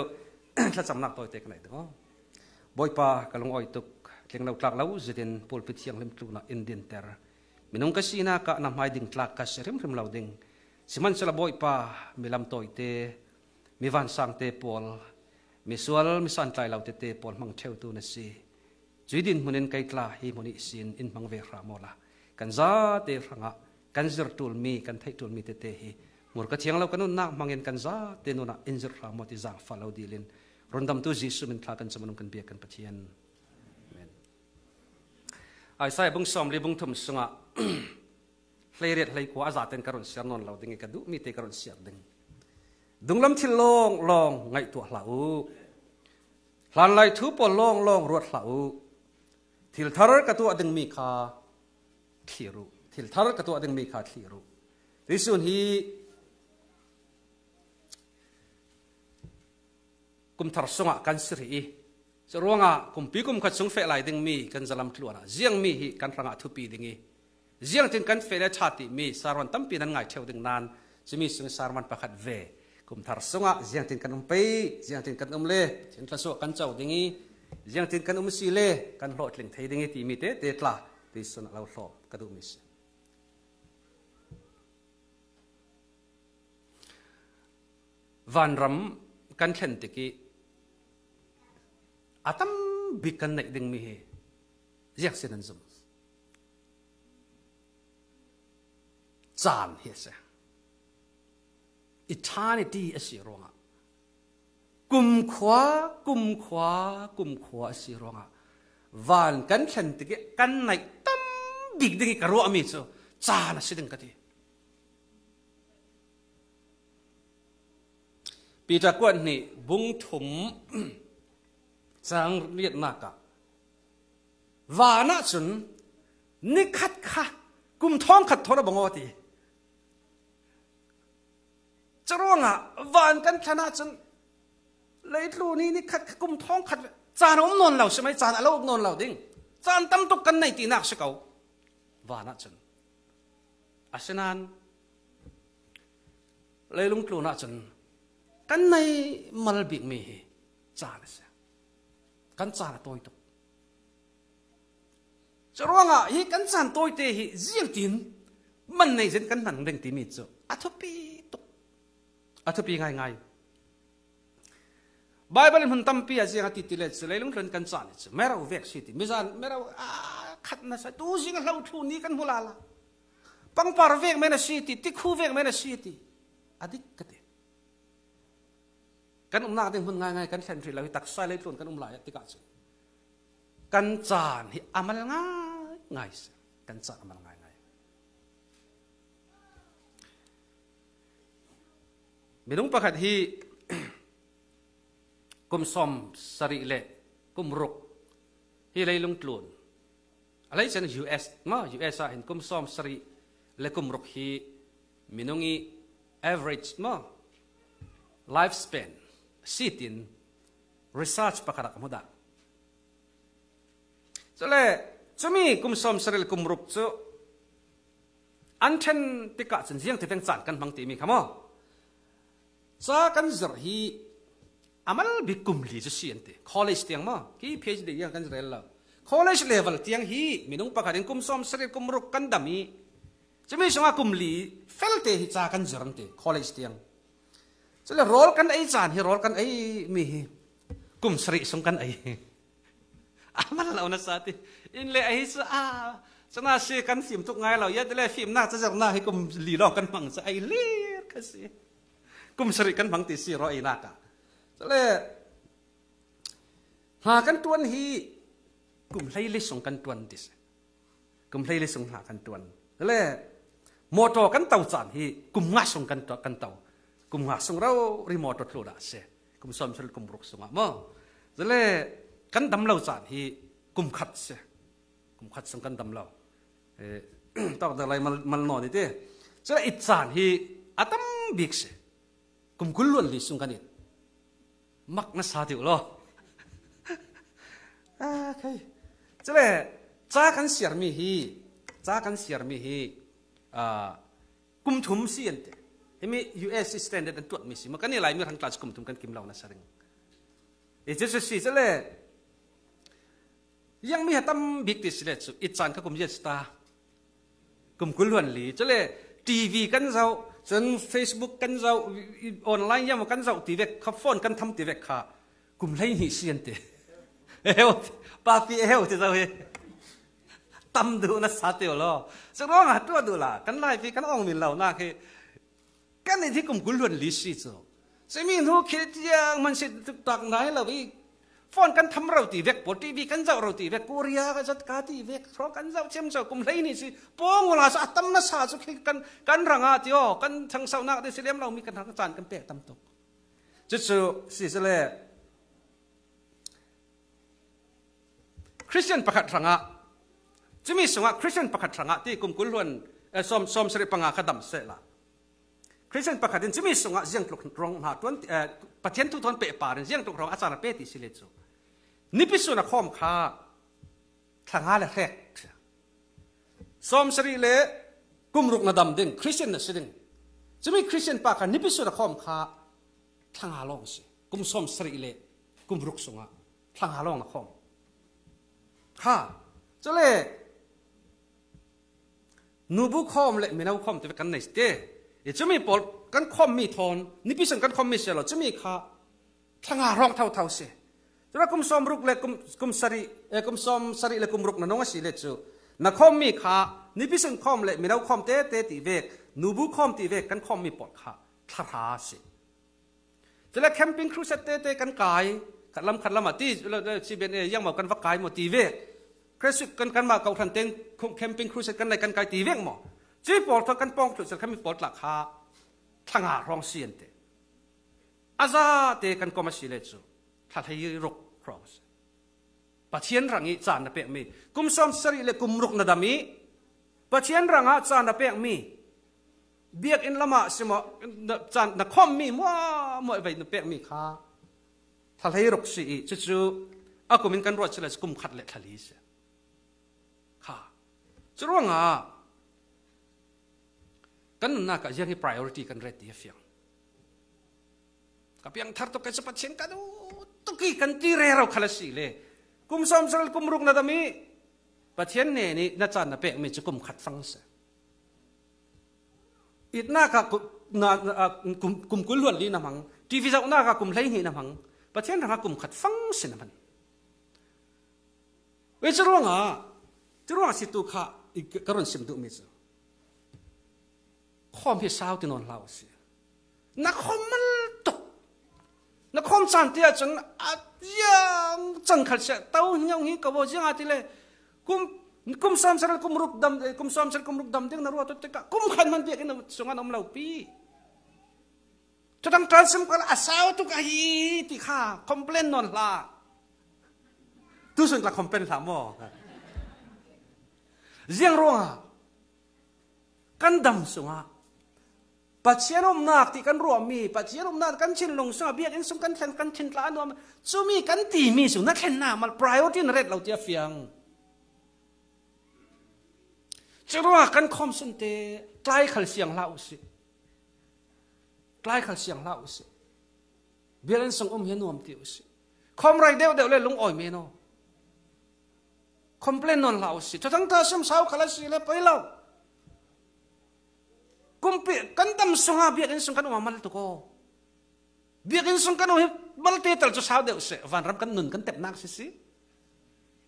ถ้าจำนักตัวเต็กไหนดึงอ๋อบอยปากลงอ้อยตุกเลียงเราตลักเราจะเดินปูลพิดเสียงเล่มตุกนะอินเดียนเตอร์มินงกสีน่าก็นำหายดึงตลักกัสริมริมเราดึงสิมันสละบอยปามีลำตัวเตมีวันสังเตปอลมีสวลมีสันใจเราเตเปอลมังเชวตูนสีจุดินมุนินไกลาฮีมุนิสินอินมังเวรามอลากันซาเตฟังะกันจิรตูลมีกันไทตูลมีเตเตฮีมูร์กเทียงเรากันนู่นนักมังเงินกันซาเตนุนักอินซร์รามอติจังฟาลาดีลินรอนดัมตุจิสุมินทลากันสมนุกันเบียกันปะเทียนไอ้ใส่บุ้งสอมลีบุ้งทุมสงะเลยเรียดเลยขวาจาเต็นกรุณเสียนนนเราดึงกันดูมีเตกรุณเสียดึงดึงลำที่ลองลองไงตัวเหลาหลานไหลทุบปนลองลองรวดเหลาทิลทารกตัวดึงมีคาคลีรูทิลทารกตัวดึงมีขาดคลีรูดิสุนฮีกุมทารสงะกันสิริจะรวงะกุมปีกุมขัดสงเฟลายดึงมีกันจะลำทลวนะเจียงมีฮีกันรังอัทุปีดึงอีเจียงถึงกันเฟลชาติมีสารวันตั้มปีนั้นไงเทวดึงนานจะมีสุนสารวันประคัดเวกุมทารสงะเจียงถึงกันอุ้มไปเจียงถึงกันอุ้มเล่จึงทรสะกันเจ้าดึงอีเจียงถึงกันอุ้มสีเล่กันโหลดหลิงไทยดึงอีตีมีเตเตตลาทีสนเราหลบกระดุมิสวันรำกันเช่นติกีอาตมบิกันในดึงมีเรียกเสนันซุมจานเฮเสอิทานิตีอสิรองะกุมขวากุมขวากุมขวาอสิรองะวันกันฉันติกกันไหนตั้มดิกงดิกงกระโรมีซจานสิ่งกติปีจักวันนี้บุงถุมสังเรียดนากะวานาสุนนิคัดค่ะกุมท้องขัดทรบงอตีจะร้องอ่ะวานกันชนะสุนเลยรูนี้นี่ขัดกุมท้องขัด chan om non lo semai chan alo om non lo ding chan tam tok kan nei ti nak se kau wa na chen asenan le lung tlu na chen kan nei mal bik mi hi chan se kan chan toi tok choranga ah, hi kan chan toi te hi zir tin man nei zen kan nang ding ti mi chu athopi tok athopi ngay ngay บเบิลมันตั้มพี่อาจารย์ติดติเลสเลยลงเรื่อกันจานิชเมื่อเราเวกซิตี้มิจานเมื่อเราขัดนะสิตู้สิ่งเราทุนี่กันหัวละละปังปาร์เวกเม่นะซิตี้ติคูเวกเม่นะซิตี้อดีตก็เด็กกันอุ้มหน้าเด็กคนง่ายๆกันเซนทรีเราตักใส่เลยทุนกันอุ้มลายติกาซิกันจานิอามันง่ายง่ายสิกันจานอามันง่ายง่ายมีนุ่งประคดฮี kumsom sarili, kumruk, hilay lungtlun. Alay siya ng US, ma, US ahin, kumsom sari, le kumruk hi, minungi average ma, lifespan, sitin, research pakarak mo da. So le, sumi kumsom sarili kumruk, so, anten tika, sin siyang titang chan, kan bang timi kamo. Sa kan zir hi, อามัลบิคุมลีจูซีอนเต้คอลเลจเตียงมั้งกี่เพจเดียกันจะเรล่ะคอลเลจเลเวลเตียงฮีมีนุ่งปากาดิ้งคุมซอมเสร็จกุมรุกกันดามีจะมีสังคุมลีเฟลเตฮิจากันจรันเต้คอลเลจเตียงจะเรโรลกันไอจานฮิโรลกันไอมีคุมสริสงกันไออามัลเราเนี่ยสัตย์อินเลไอซ์อาฉันน่าเชื่อกันสิมทุกไงเราเยอะแตยฟิมน่าจะจากน่าให้คุมลีรอกันมังสะไอเลีร์กันสิคุมสริกันฟงติสิรอไอนาค่ะเลหากันตวนฮีกุมไรลิสงกันตวนดิสกุมไรลิสงหากันตวนตลเลมอตกันเต่าจานฮีกุมงาสงกันตกันเต่ากุมงาสงเราริมอตโตลูดาเซกุมสอมสลกุมรุกสงอ่ะมอเลกันดำเล่าจานฮีกุมขัดเซกุมขัดสงกันดำเล่าเออตอกอะไรมันมันนอนนี่เต้จะอิจฉานฮีอาตมบิกเซกุมกุลวนลิสงกันนี mắc nó xa tiểu lo à cái chứ là cha căn xiêm mi hi cha căn xiêm mi hi à cung thum xiên thế thế mi US standard anh tuột mi xí mà cái này lại mi thằng class cung thum căn kim lâu na sao đừng ý chứ chứ chứ là yang mi tâm biếttis lệ chứ ít chán các cung giết ta cung quân luận lý chứ là TV căn sao chân Facebook căn dậu online nhau mà căn dậu tí việc phone căn thăm tí kha, khá cùng lấy nhị xiên tí <laughs> heo, ba phi heo thì sao vậy tâm đủ nó sát tiểu lo sau đó là tua đủ là căn lại phi căn ông mình lâu na khi căn này thì cũng cuốn luận lý sĩ rồi sẽ mình thu khi à, mình sẽ tập này là vì ฟอนกันทำเราตีเวกปวดทีวีกันเจ้าเราตีเวกกูเรียกันจัดการตีเวกพรากันเจ้าเชื่อมเจ้ากุมไรนี่สิปองเวลาสัตตมนัสาสุขกันกันรังอาติโอกันทางสาวนักทด่เสียมเรามีกันทางจานกันเปียกตำตกจุดสุสิสเล่คริสเตียนประกาศรังอาจะมีสงะคริสเตียนประกาศรังอาที่กุมกุลวนสมสมสิริปังอาขดมเสละคริสเตียนประกาดจะมีสงะเสียงตกรองหาตัวนประเทศทุกทนเปะป่าเสียงตกรองอาจารย์เปติสิเลจูนิพิสุนักข้อมคาทางอาเลแทกสอมสรีเลกุมรุกนะดำเด้งคริสเตียนนะสิด้งจะมีคริสเตียนปากกันนิพิสุนักข้อมคาทางอาลองสิกุมสอมสรีเลกุมรุกสงะทางอาลองนักข้อมค่าจะเล่นูบุข้อมเละมีนา้อมจะเป็นกันไหนสเดจะมีปอดกัน้อมมีทอนนิพิสุนกัน้อมมีเสียหรอจะมีค่าทางอารองเท่าเท่าเสียจะวุ่มสมรุกเล็กุมคุมสริเอกุมสมสริเล็กุมรุกนะน้องสิเลจูนกคอมมีขานี่พิสุนคอมเลกมีเราคอมเตเตติเวกนูบุคอมติเวกกันคอมมีปอดขาทาราสิจะละแคมปิ้งครูเซเตเตกันกายขัดลำขัดลำมาตี่เราชีเบนเอยังมากันฟักกายหมดตีเวกครสุกันกันมาเกาทันเต็งคแคมปิ้งครูเซกันในกันกายตีเวกหมอจีปอดทกันป้องถุดสักคำมีปอดหลักขาทางหารองเสียนเตอาซาเตกันก็มาสิเลจูทัดให้รุกครองปัจเจียนรังอีจานนับเป็กมีกุมสมสริเลกุมรุกนัดมีปัจเจียนรังอาจานนับเป็กมีเบียกอินละมาสมาจานนักคอมมีมัวมัวไปนับเป็กมีค่ะทัดให้รุกสีจู่จู่อากุมินกันรอดเฉลยกุมขัดเละทะลีเสค่ะจรวงอ่ะกันน่ากะยังให้ priority กันเรตีเฟียงกับยังทัดตกกันสัจเชียนกันดูตุกี้กันตีเรีเราขลัสีเลยกุมซอมสลกุมรุกนะดามีปะเทียนเนนี่น่าจานนะเป็กมีจะกุมขัดฟังเสอีกหน้ากับนากุมกุมกุลวนลีนะมังทีวีจากหน้ากับกุมไรหีนะมังปะเทียนนะกุมขัดฟังเสนะมันเวชร่วงอ่ะจะร่วงสิตุขะอีกกรุ่นสิมตุมิจข้อมีสาวที่นอนเล่าสินักคอมันตก na khom chan a yang tau nyang hi kabo le kum kum sam kum ruk dam kum sam kum ruk dam ding na ru kum khan man pi na sungan om laupi. Tetang chotang kala kal asaw tu ka non la tu sun la complain la mo kandam kan dam sunga ปัจเจียนมนักที่กันรวมมีปัจเจียนมนักกันชินลงสอเบียกันสมกันแทนกันชินลานวมซูมีกันตีมีสุนัขแค่หน้ามัปลายที่นเรศเราเจียเฟียงจะว่ากันคอมสุนเตใกล้ขันเสียงเล่าสิใกล้ขันเสียงเล่าสิเบียนสงอมเห็นนวมตยวสิคอมไรเดียวเดียวเลยลงอ่อยเมโนคอมเพลนนอนเล่าสิจะทั้งตาสมสาวขันเสียงเลยไปเล่ากุมพกันตั้มสงฆเบียกินสงฆ์นู่มาลตุกบียกินสงฆ์นู่มาลเตตัลจะสาวเดือเสวันรำกันนุนกันเต็มนักสิสิ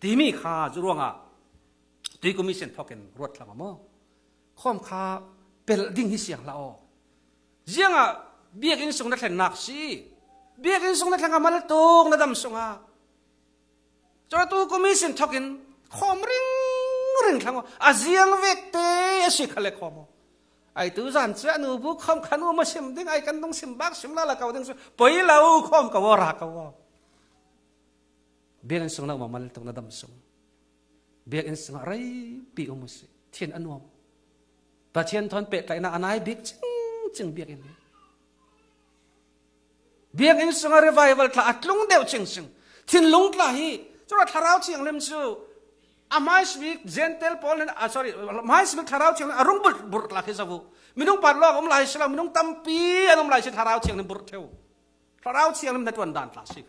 ทีมีข้าจุรวงอ่ะตีกุมิเซนพอกันรวดละมั่ข้อมข้าเปิดดิ้งหิเสียงละอ๋อเสียงอ่ะเบียกินสงฆ์นั่นแหลนักสิเบียกินสงฆ์นั่นแหลงมาลตุกนั่นตัมสงฆ์จอดตีกุมิเซนพอกันข้อมริงริงข้างอ่ะเสียงเวกเตะสิขั้วเลักข้มั่ ai tu zan chua nu bu khom khanu ma sim ding ai kan dong sim bak sim la la ka ding su poi la u khom ka wa ra ka wa bian sung na ma mal tok na dam sung bian sung rai pi um si thiên an om ta thiên thon pe kai na anai big ching ching bian in bian in sung revival tla atlung deu ching sing thiên lung tla hi chura tharau chiang lem chu amai swi gentle paul and uh, sorry mai swi tharau cheng arung bur bur la khe jabu minung par lo om lai sala minung tampi anom lai shin tharau cheng bur theu tharau cheng na tuan dan classic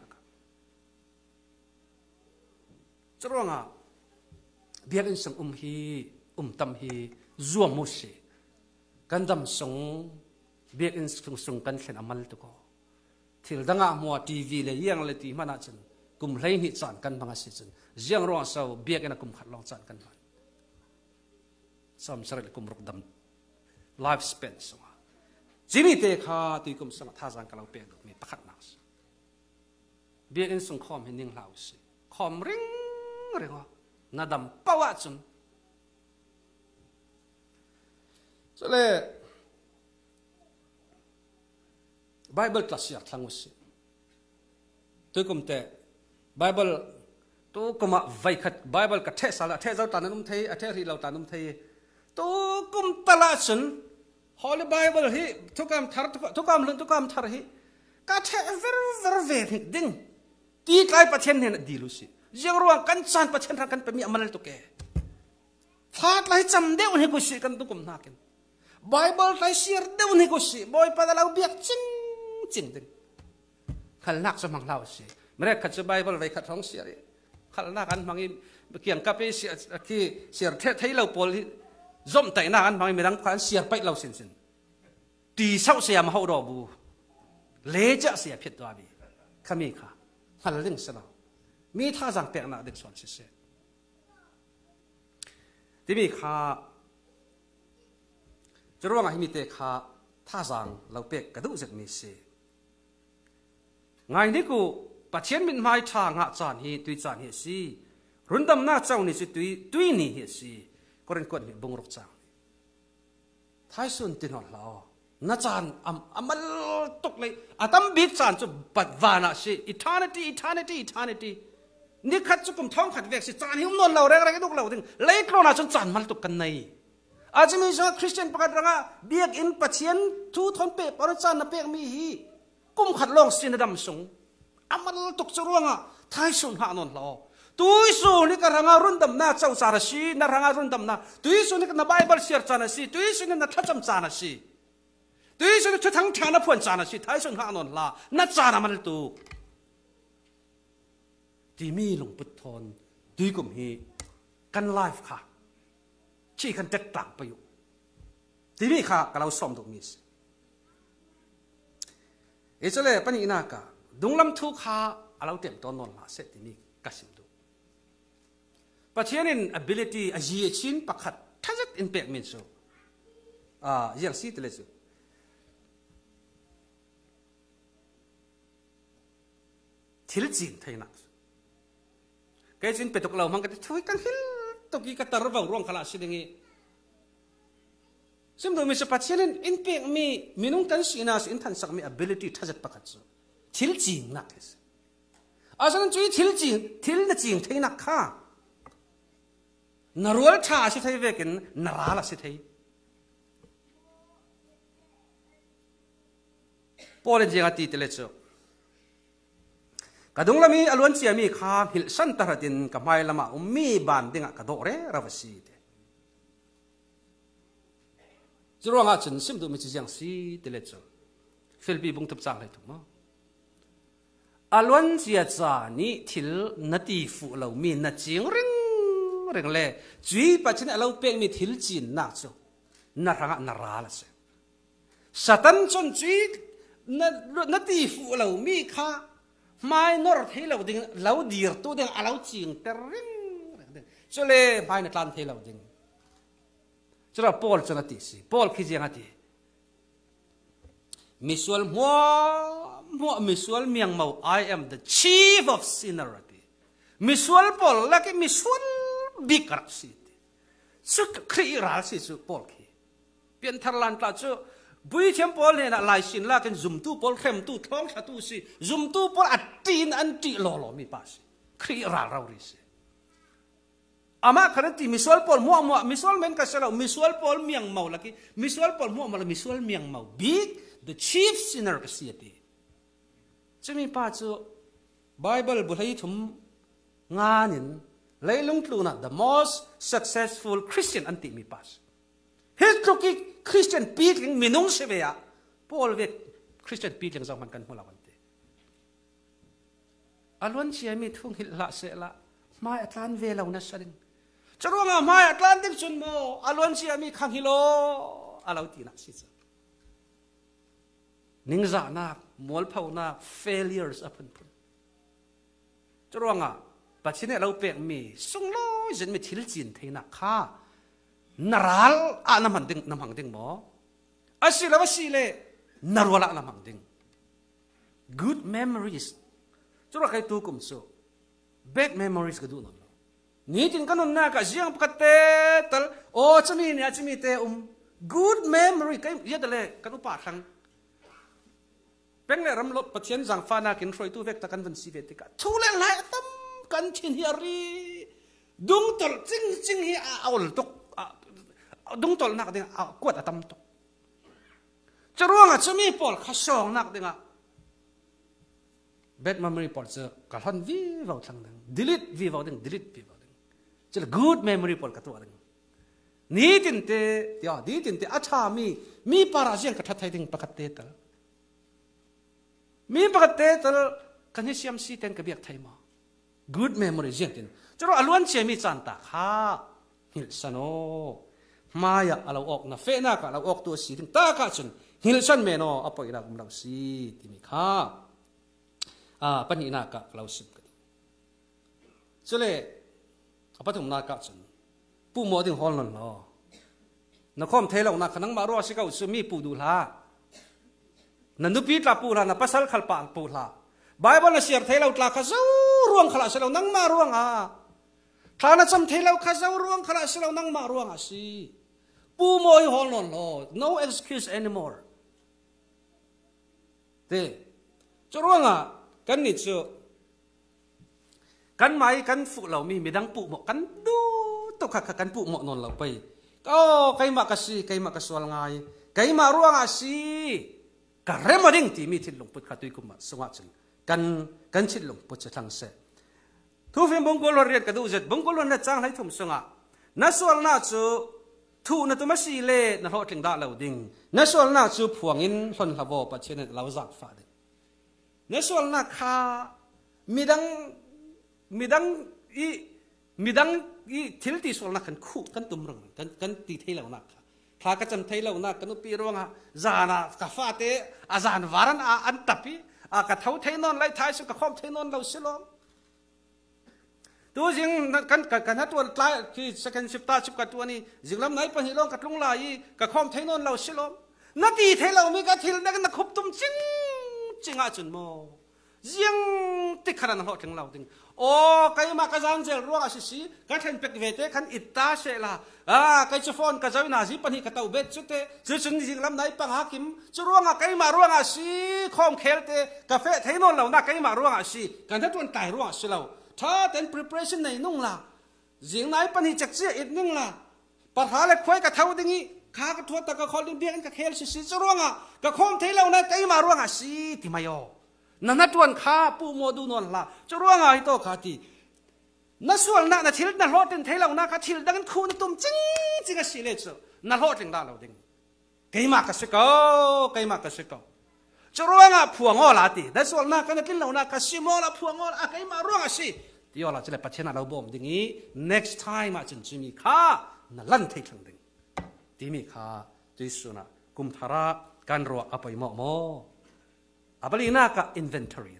chronga biak in sang um hi um tam hi zuwa mu se kan dam song biak in sung sung kan thlen amal to ko thil danga mo tv le yang le ti mana chen kum hlei ni chan kan banga se chen giang ruang sau biak ena khát lòng long chan kan ban sam saral kum ruk dam life span so jimi te kha tu kum sang tha jang kalau pe mi pakhat na so biak en sung khom hining lau si khom ring ringo na dam pawa chun so le bible class ya tlangusi tu kum te bible तो कुमा वैखत बाइबल का साल साला ठे जाओ तानुम थे अठे रि लाओ तानुम थे तो कुम तला सुन हॉल बाइबल हि तुकाम थर तुकाम लन तुकाम थर हि का ठे वर वर वे दिन ती काय पछेन ने दिलुसी जेरो कन सान पछेन रकन पे मी अमल तुके फाट लाई चम दे उने कुसी कन तुकुम ना के बाइबल तै शेयर दे उने कुसी बॉय पदा लाउ बिया चिन चिन दिन खलनाक समंग लाउसी मरे खच बाइबल वैखत थोंग होंग सियारी ขัหน้ากันบางทีเกี่ยงกับเสียที่เสียเทศไห้เราปลย่อมแต่หน้ากันบางทีไม่รังคันเสียไปเราสิ้นสิ้นตีเศร้าเสียมาเขาดอบู เลจะเสียผิดตัวบีขมีค่ะฮัลลิงสนา มีท่าทังเปียกหน้าเด็กสอนเสียที่มีค่ะจะรู้ว่าไหมีเตค่ะท่าทังเราเปียกกระดูกจากมีเสียไงนี่กูประเทียนมินไม่ทางอาจานยฮีตุยจานเฮสิรุ่นดำหน้าเจ้านี่สิตุยตุยนี่เฮซีก็เรนกีบุงรกจังท้ายสุดีินหอลบนาจานอำอำมลตกเลยอาตัมบิดจานจุบัดวานาสิอิทานิตีอิทานิตีอิทานิตีนี่ขัดจุกุมท้องขัดเวกสิจานหิ้วนนลับแรงแรงก็ุกลับถึงเล็กลนะจนจานมันตกกันในอาจจะมีชาวคริสเตียนประกาศว่าเบียกอินปัจเจียนทูทนเปปปอรจานนเป็กมีฮีกุมขัดลองสินดำสงอามตกสรวงอะทายสุนานนทล้อตุยสุนี่ก็รังอรุณดมน้าเจ้าสารสีนรังอรุณดมน้าตุยสุนี่ก็นบไบเบิลเสียจานสีตุยสุนี่ก็นทัชมจานสีตุยสุนี่ทุทั้งทานพุ่นจานสีทายสุนหานนทล้อนัดจานมันตุดีมีหลงปุถุนดีกุมฮีกันไลฟ์ค่ะชี้กันเด็ดต่างประโยู่ดีมีค่ะก็เราสอมตรงนี้เอเจเล่ปัญญาค่ะดุงลำทุกข้าเราเต็มตัวนอนละเสร็จที่นี่กสิมดูประเทศนี้ ability อาเจชินประคัดทั้งจัดอินเปพกมินสูอ่าเยี่งสีตเลสูทิลจินไทยนักแกจินเป็ดตกเหล่ามังกรช่วยกันทิลตุกีกระตาร์วังร่วงขลาสิ่งนี้ซึ่งดูมีสปาเจียนอินเปพกมีมินุ่งตันสีน่าสอินทันสักมี ability ทั้งจัดประคัดสู til jing nak is asan chui til jing til na jing thei nak kha narual tha si thei vekin narala si thei polen jenga ti tele chu kadung lami alwan chi ami kha hil san taratin kamai lama ummi ban dinga kadore rawasi te zurwa nga chen sim du mi chi jang si tele chu phil bi bung tap chang lai tu ma à luân chia cha ni thil na ti phụ lâu mi na chiang ring ring le chui pa chen alo pe mi thil chin na chu na ranga na ra la se satan chon chui na na ti phụ lâu mi kha mai nor thei lâu ding lâu dir tu à alo chiang ter ring cho le mai na tlan thei lâu ding cho là Paul cho na ti si Paul khi giang ti mi sual mua mo misual miang mau I am the chief of sinner ti misual pol laki misual bikar si ti su kri si su pol ki pian thar ta bui thiam pol ne na lai sin la zum tu pol khem tu tong sa tu si zum tu pol atin tin anti lolo mi pa si kri ra ri si ama karati misual pol mua mo misual men kasala misual pol miang mau laki misual pol mo mo misual miang mau big the chief sinner kasiati จะมีป้าจูไบเบิลบุรีถุมงานินเลยลงตัวนะ the most successful Christian อันติมีป้าเฮตุกิคริสเตียนปีกิงมินุ่งเสเบียพอลเวกคริสเตียนปีกิงจอมันกันพวกเราวันเตอล้วนเชียมีทุ่งหิละเสละมาอัตลันเวลาอวนัสลินจะรู้ว่ามาอัตลันติมชนโมอล้วนเชียมีขังฮิโลอาลาวตีนักสิจ้า ning za na mol phau na failures cho rằng à, pun churonga này lo pek mi sung lo jin mi thil thế theina kha naral à nam han ding nam hang ding mo asi la si le narwala nam hang ding good memories cho chura kai tu kum số, bad memories cái đó nam ni tin cái nó na cái ka jiang pakate tal o chami ni achimi te um good memory cái kai yadale kanu pa thang pek ne ram lop pathian jang fa na kin roi tu vek takan van si ve te ka thule lai tam kan chin hi ri dung tol ching ching hi a aul tok dung tol nak ding a kwat atam tok charuang a chumi pol khashong nak ding a bad memory pol se kalhan vi vào thang ding delete vi vào ding delete vi vào ding chel good memory pol ka tu ding ni tin te ya di tin te cha mi mi para jian ka thathai ding pakat te ta มีปกติตลกันให้เสียมซีเต็นกระเบียกไทยมา good memory เจียนตินจรอล้วนเสียมีจันตาข้าฮิลสโนมาอยากเราออกนะเฟน่ากะเราออกตัวสีถึงตากะจนฮิลสันเมโนอปอยเรากำลังสีที่มีข้าอ่าปัญญานากะเราสิบกันจเลอปถุมนากะจนปูโมถึงฮอลนนอนะคอมเทลเอานักนังมารอสิกาสุมีปูดูลานั่นดูพีตลาปูลานะพัสดขลปานปูลาไบเบิลนั่นเสียร์เทเลาตลาข้าร่วงขลาสเรานั่งมาร่วงอ่ะทานะจำเทเลาข้าร่วงขลาสเรานั่งมาร่วงอ่ะสิปูมมยฮอลล์โล no excuse anymore ดีจะร่วงอ่ะกันนิดเดกันไหมกันฝุ่นเรามีมีดังปูโมกันดูตกขะกันปูโมนนเราไปก็ใครมากระสีใครมากระสวลไงใครมาร่วงอ่ะสีกเรมดิงตีมีทิลงพุทธคตุยกุมาสงะจิ์กันกันชิลงพุทธทังเสทุฟิมบงกลเรียกระดูจัดบงกลนัจ้างให้ทุมสงะนัสวลนาจูทูนัตุมาสีเล่นัทอดถึงดาเหลวาดิ่งนัสวลนาจูพวงอินหนหาวปัจเจเนเราจักฟาดินัสวลนาคามีดังมีดังอีมีดังอีทิลตีสวลนาคันคู่กันตุมรงกันกันตีเทเหลวานัก thà cái chấm thấy lâu na cái nó pi ruộng à già na cà pha thế à già varan à ăn tập ý à cái thấu thấy non lấy thái số cái không thấy non lâu xí lắm tu riêng cái cái cái hết tuần lại khi second ship ta ship cái tuần này riêng lắm nãy phần lông cái lông lại cái không thấy non lâu xí lắm Nãy đi thấy lâu mới cái thì nó nó khụp tum ching ching à chuẩn mồ riêng tích khả năng họ chẳng lâu tình ô cái mà cái giang giờ ruộng à xí cái thành bẹt về thế khăn ít ta sẽ là à cái số phone cái giáo na gì pani cái tàu bét chút thế chứ chúng gì làm đấy bằng hakim, kim chứ ruộng à cái mà ruộng à xí không khéo thế cà phê thấy nó lâu na cái mà ruộng à xí cái thế tuần tài ruộng à xí lâu thà đến preparation này nung là riêng này pani chắc chưa ít nung là bà hà lại khoe cái tàu đinh ý khá cái thua ta cái khó liên biên cái khéo xí xí chứ ruộng à cái không thấy lâu na cái mà ruộng à xí thì mày ô นันทวนข้าปูโมดูนนละจะร่วงไงโตขาตีนัส่วนนั้นทิลนั่นรอดเป็นเที่ยวนั่นักทิลดังคูนตุ้มจิ้งจิ้งก็สิเลจนั่นรอดจริงได้เราดิ้งไกมากระสิกเาไกมากระสิกาจะร่วงอ่ะพวงอ่ะลาตีนั่ส่วนนั้นก็ันทิลนั่นักสิมอละพวงอละไกมาร่วงอ่ะสิที่อ่ะจะเลยประนาเราบ่มดิ้งอี next time มาะจนจิมีข้านั่นลันเทลังดิ้งดิมีข้าจีสุนะกุมธาระการรัวอภัยมอมอ à bây giờ cả inventory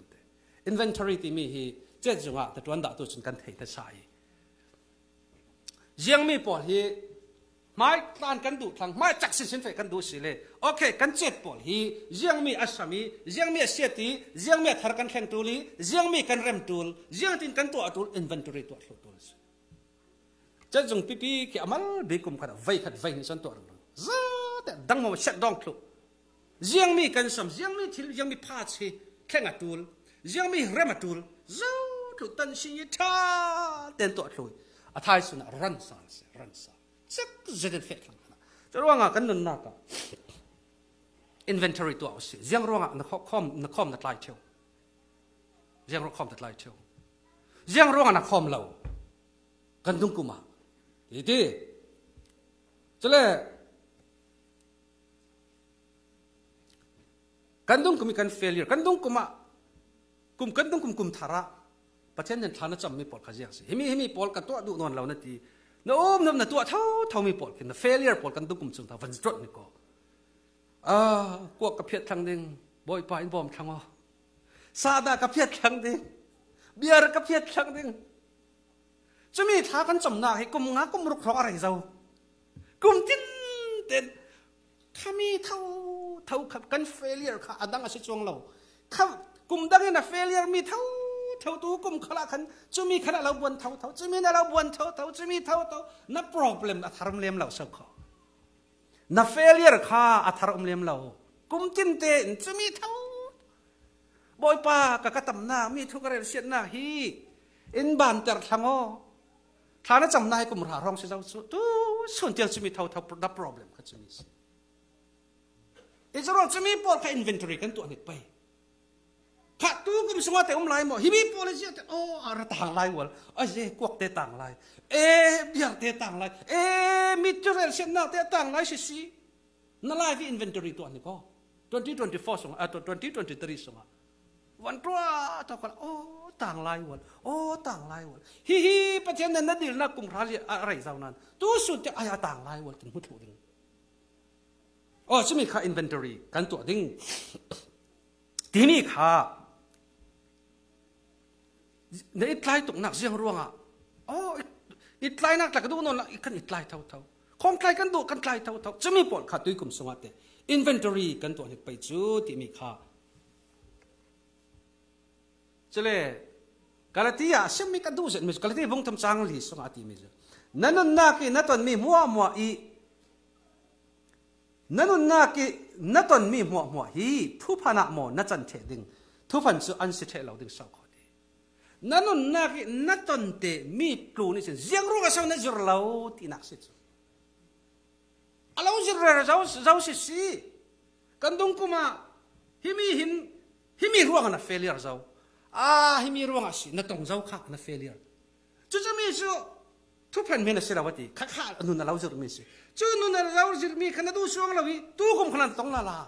inventory thì mi hi chết dùng à tuần đã tôi chun cần thấy tất sai riêng mi hi mai tan cần đủ thằng mai chắc xin xin phải cần đủ xí lệ ok cần chết bỏ hi riêng mi asami riêng mi sieti riêng mi thar cần khen tuli riêng mi cần rem tul riêng tin cần tua tul inventory tua tul tul chết dùng pipi cái amal bị cùng cái vay khát vay như son tua rồi rất đang mà xét đong ยังมีกันสมยังมีทิลยังมีพาชีแข่งตูลยังมีเรมตัวรู่ถูกตันชีท่าเต็มตัวลอยอธิษฐานรันสานรันสานจักจะเด็ดเฟ็ดนะจะรู้ว่ากันนั่นนักอินเวนทอรี่ตัวอุศิยังรู้ว่านักคอมนักคอมนัดไล่เที่ยวยังรู้คอมนัดไล่เที่ยวยังรู้ว่านักคอมเรากันตุงกุมาดีดีจะเล่กันดุงกุมกันเฟลกันดุงกุมะกุมกันดุงกุมกุมทาระประเทศนั้นทานะจำมีปอดขยักสิเฮมีเฮมีปอดกันตัวดูนอนเรานาทีนอมนำนตัวเท่าเท่ามีปอดกันเฟลปอดกันดุงกุมสุนทาวันจดนี่ก็อ่ากวกกระเพียดทางหนึ่งบอยปายบอมทางอ๋อซาดากระเพียดทางหนึ่งเบียร์กระเพียดทางหนึ่งจะมีท้ากันจำนาให้กุมงากุมรุกรออะไรเจ้ากุมจินเต็นถ้ามีเท่าเท่ากันเฟลเลียร์ค่ะดังอาศัยจวงเราข้บกุมดังนั้นเฟลเลียร์มีเท่าเท่าตัวกุมขลักขันจะมีขณะเราบวนเท่าเท่าจะมีเราบวนเท่าเท่าจะมีเท่าเท่านั่น problem อัธรรมเลียมเราสักข้อนั่นเฟลเลียร์ค่ะอัธรุมเลียมเรากุมจินเตนจะมีเท่าบอยป้ากะกะตำหน้ามีทุกเรื่องเสียหน้าฮีอินบานจตดทั้งอ้อ่านะจำนายกุมรารองเสียเจ้าสุดส่วนเดียวจะมีเท่าเท่านับ problem ก็จะมีอิสราเอลจะมีปอดค่อินเวนทอรี่กันตัวนี้ไปข้าตู้ก็มีสมาแต่อมไลหมดฮิบิปอลยเซียแต่โอ้อารต่างไลวะไออเจ้กวกเตต่างไลเอ๊เบียร์เตต่างไลเอ๊มิจเรลเซนนาเตต่างไลสิสินั่นไลี่อินเวนทอรี่ตัวนี้ก็2024สงอ่ะ2023สงอ่ะวันตัวต่กคนโอ้ต่างไลวันโอ้ต่างไลวันฮิฮิประเทศนั้นนั่นดีนักกุงราชอะไรเจ้านั้นตู้สุดจะอายต่างไลวันถึงพุดถูริงอ๋อชิมีค่ะอินเวนทอรี่กันตัวดิ้งทีนี้ค่ะในอิทไลตกนักเสียงร่วงอ่ะอ๋ออิทไลนักแต่ก็ดูนนอีกันอิทไลเท่าเท่าของไกลกันดูกันไกลเท่าเท่าชิมีปอดขาดตุวยกุมสงัติอินเวนทอรี่กันตัวนี้ไปจูดที่มีค่ะจะเลยกาลที่อ่ะเสมีกันดูเสร็จมิจกาลที่วงทำสางลีสงัาทิมิจนั่นนั่นนักนัตอนมีมัวมัวอีนั่นนักนั่นตอนมีหัวหัวฮีทุพนักหมอนัจันเทดิงทุพันสุอันสิเทเราดิงสาวคนนี้นั่นนักนั่นตอนเตมีกลูนี่เสียงรู้กันเสียงนั่นจุดเราตีนักสิจูอาเราจุดเราเราเราสิสิกันตรงกูมาฮิมีหินฮิมีร่วันะเฟลิอาร์เราอาฮิมีร่วกันสินัตรงเราค่ะนะเฟลิอาร์จุดจะมีสูทุพันเมนสิเราวตีข้าข้าอันุนาเราจุดมีสิจู่อนุนเราจิมีขนาดดูช่วงเราวิตู้กุมขนาดต้องลาลา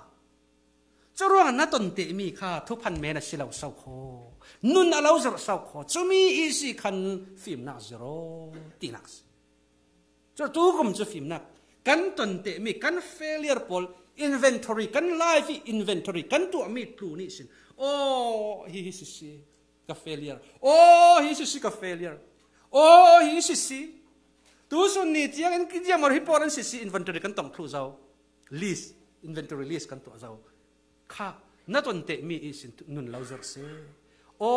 จูะร่วงนัดตนเตมีค่ะทุพันเมนะสิเราเศร้าโคนุนเราจะเศร้าโคจู่มีอีสิคันฟิมนักจโรตีนักจู่ตู้กุมจู่ฟิมนักกันตนเตมีกันเฟลเลียร์พอลอินเวนทอรี่กันไลฟ์อินเวนทอรี่กันตัวมีตลูนี่สินโอ้ฮิฮิสิสิกับเฟลเลียร์โอ้ฮิสิสิกับเฟลเลียร์โอ้ฮิสิสิ tu su ni tiang en kia jam or hi por an si si inventory kan tong thu zau list inventory list kan to zau kha na ton te mi is nun lau zer se o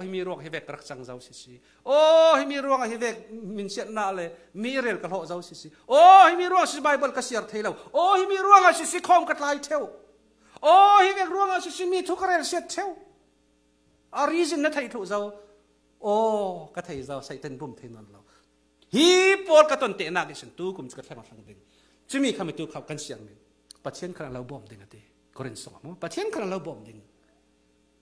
hi mi ruak hi vek rak chang zau si si o hi mi ruak hi vek min set na le mi rel ka ho zau si si o hi mi ruak si bible ka siar thei lo o hi mi ruak si si khom ka tlai theu o hi vek ruak si si mi thu ka rel set theo, a reason na thei thu zau o ka thei zau satan ten bum thei nan lo hi por ka ton te na ke sen tu kum ka thema thang ding chimi kham tu khap kan siang ni pathian khang lau bom ding ate koren song mo pathian khang lau bom ding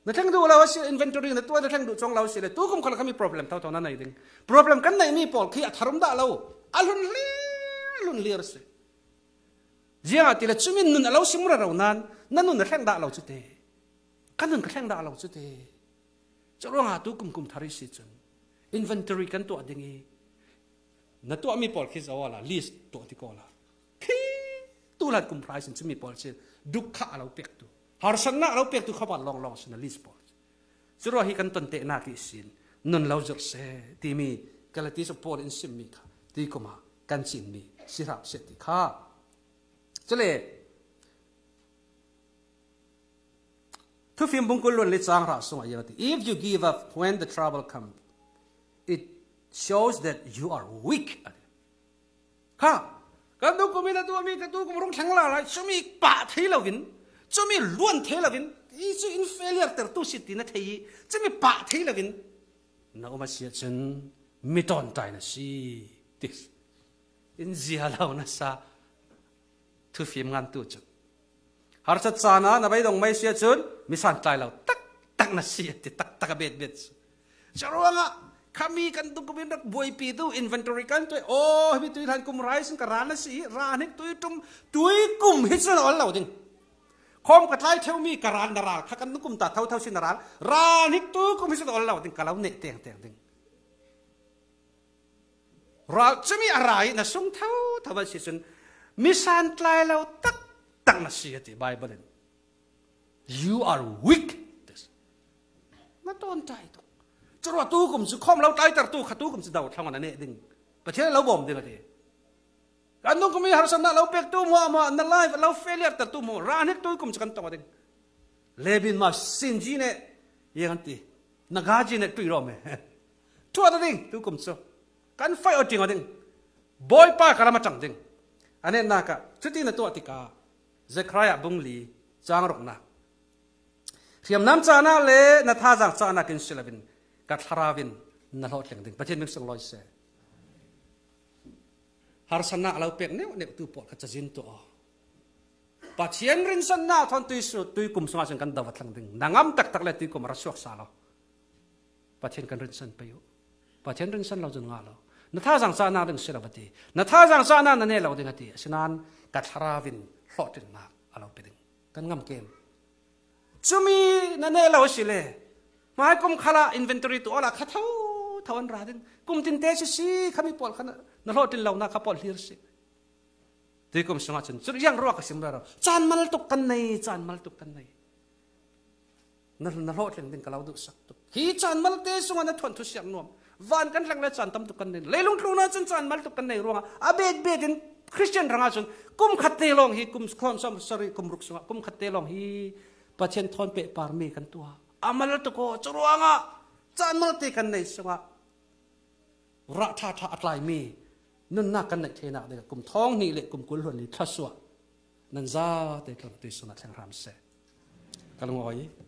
na thang du lau si inventory na tu na thang du chong lau si le tu kum khang khami problem tau tau na nai ding problem kan nai mi por khi atharum da lau alun li alun lir se jia ti le chumi nun lau si mura rau nan nan nun na thang da lau chu te kan nun ka thang da lau chu te chorong ha tu kum kum thari si chun inventory kan tu adingi นัตัวมีปอลคิดเอาละลิสตัวที่ก่อละคีตัวละกุมไพรส์สินมีปอลเชดุขะเราเปียกตัวหารสนะเราเปียกตัวขาบอกลองลองสินลิสปอลสุรว่าิกันตันเตนากิสินนนเราจะเสตีมีกาลติสปอลอินสิมีค่ะที่ก็มากันสินมีสิรับเสติค่ะจะเลยทุกฟิมบุกกุ่ลนลิสางราสมัยยัที่ if you give up when the trouble comes it shows that you are weak. Ha! Kan đâu có biết là tôi biết là tôi cũng không là lại chúng mình bạ là vin, chúng mình luôn thế là vin, ý in failure từ tôi sẽ tin là thế, chúng mình bạ là vin. Nó mà sẽ chân mi tồn tại là gì? Tức in gì là lâu sa thu phim ngăn tu chứ. Har sa na na bây đồng mấy sẽ chân mi san tại lâu tắc tắc là gì? Tắc tắc bệt bệt. Chào anh kami kan tung kumin rak buai pi tu inventory kan tu oh bi tu than kum rai sin karana si ran hik tu tum tui kum hit sun all lauding khom ka tlai theu mi karan dara kha kan kum ta thau thau sin ran ran hik tu kum hit sun all lauding kalau ne teng teng teng ra chami arai na sung thau thawal si sun misan tlai lau tak tang na si ati bible you are weak this maton tai to จรวดตู้กลุ่มสุขอมเราตายตัดตู้ขัดตู้กลุ่มสุดาวทางวันนั้นเองดิงประเทศเราบ่มดิละทีกันนู้นก็มีฮาร์สนาเราเป็กตู้มัวมานั่นไลฟ์เราเฟลียตัดตู้มัวร้านนี้ตู้กลุ่มสุขันตัวดิงเลบินมาสินจีเนี่ยยังตีนักกาจีเนี่ยตุยรอมเอทั่วตัวดิงตู้กลุ่มสุกันไฟอดจริงอ่ะดิงบอยป้าการมาจังดิงอันนี้นักะชุดที่นั่นตัวติกาเจครายบุงลีจางรกนะเทียมน้ำจานาเลนัทาจังจานากินสิลบินกัดทราวินนั่นหอดเหลียงถึงประเทศมิงสังลอยเสฮาร์สนาเราเปียกเนี่ยเนี่ยตัวปอดจะจินตัวปัจเจียนรินสนาทอนตุยสุตุยกุมสมาสังกันดาวัดหลังถึงนางอ้ำตักตักเลยตุยกุมรัสวกสาเราปัจเจียนกันรินสันไปอยู่ปัจเจียนรินสันเราจนงาเรานัทาสังสานาดึงเสลาบดีนัทาสังสานานั่นเนี่ยเราดึงอดีฉะนั้นกัดทราวินหลอดถึงมากเราไปดึงกันงำเกมจุมีนั่นเนี่ยเราสิเลย Maikum kala inventory tu ola khatau tawan radin. Kum tin te si kami pol kana nalo tin launa kapol hir si. Ti kum sunga chen. Sur yang ruak sim raro. Chan mal tuk kan nei, chan mal tuk kan nei. Nal nalo tin tin kalau du sak tu. Hi chan mal te sunga na thon tu siang nom. Van kan lang la chan tam tu kan nei. Lelung tru na chan chan mal tuk kan nei ruanga. Abed bedin Christian ranga chun kum khatte long hi kum khom sam sorry kum ruk sunga kum khatte long hi pachen thon pe parmi kan tua. amal to ko Chan chanmal te kan nei sunga ra tha tha atlai mi nun na kan nei thena de kum thong ni le kum kul hon ni thaswa nan za te kan te suna thang ram se kalong oi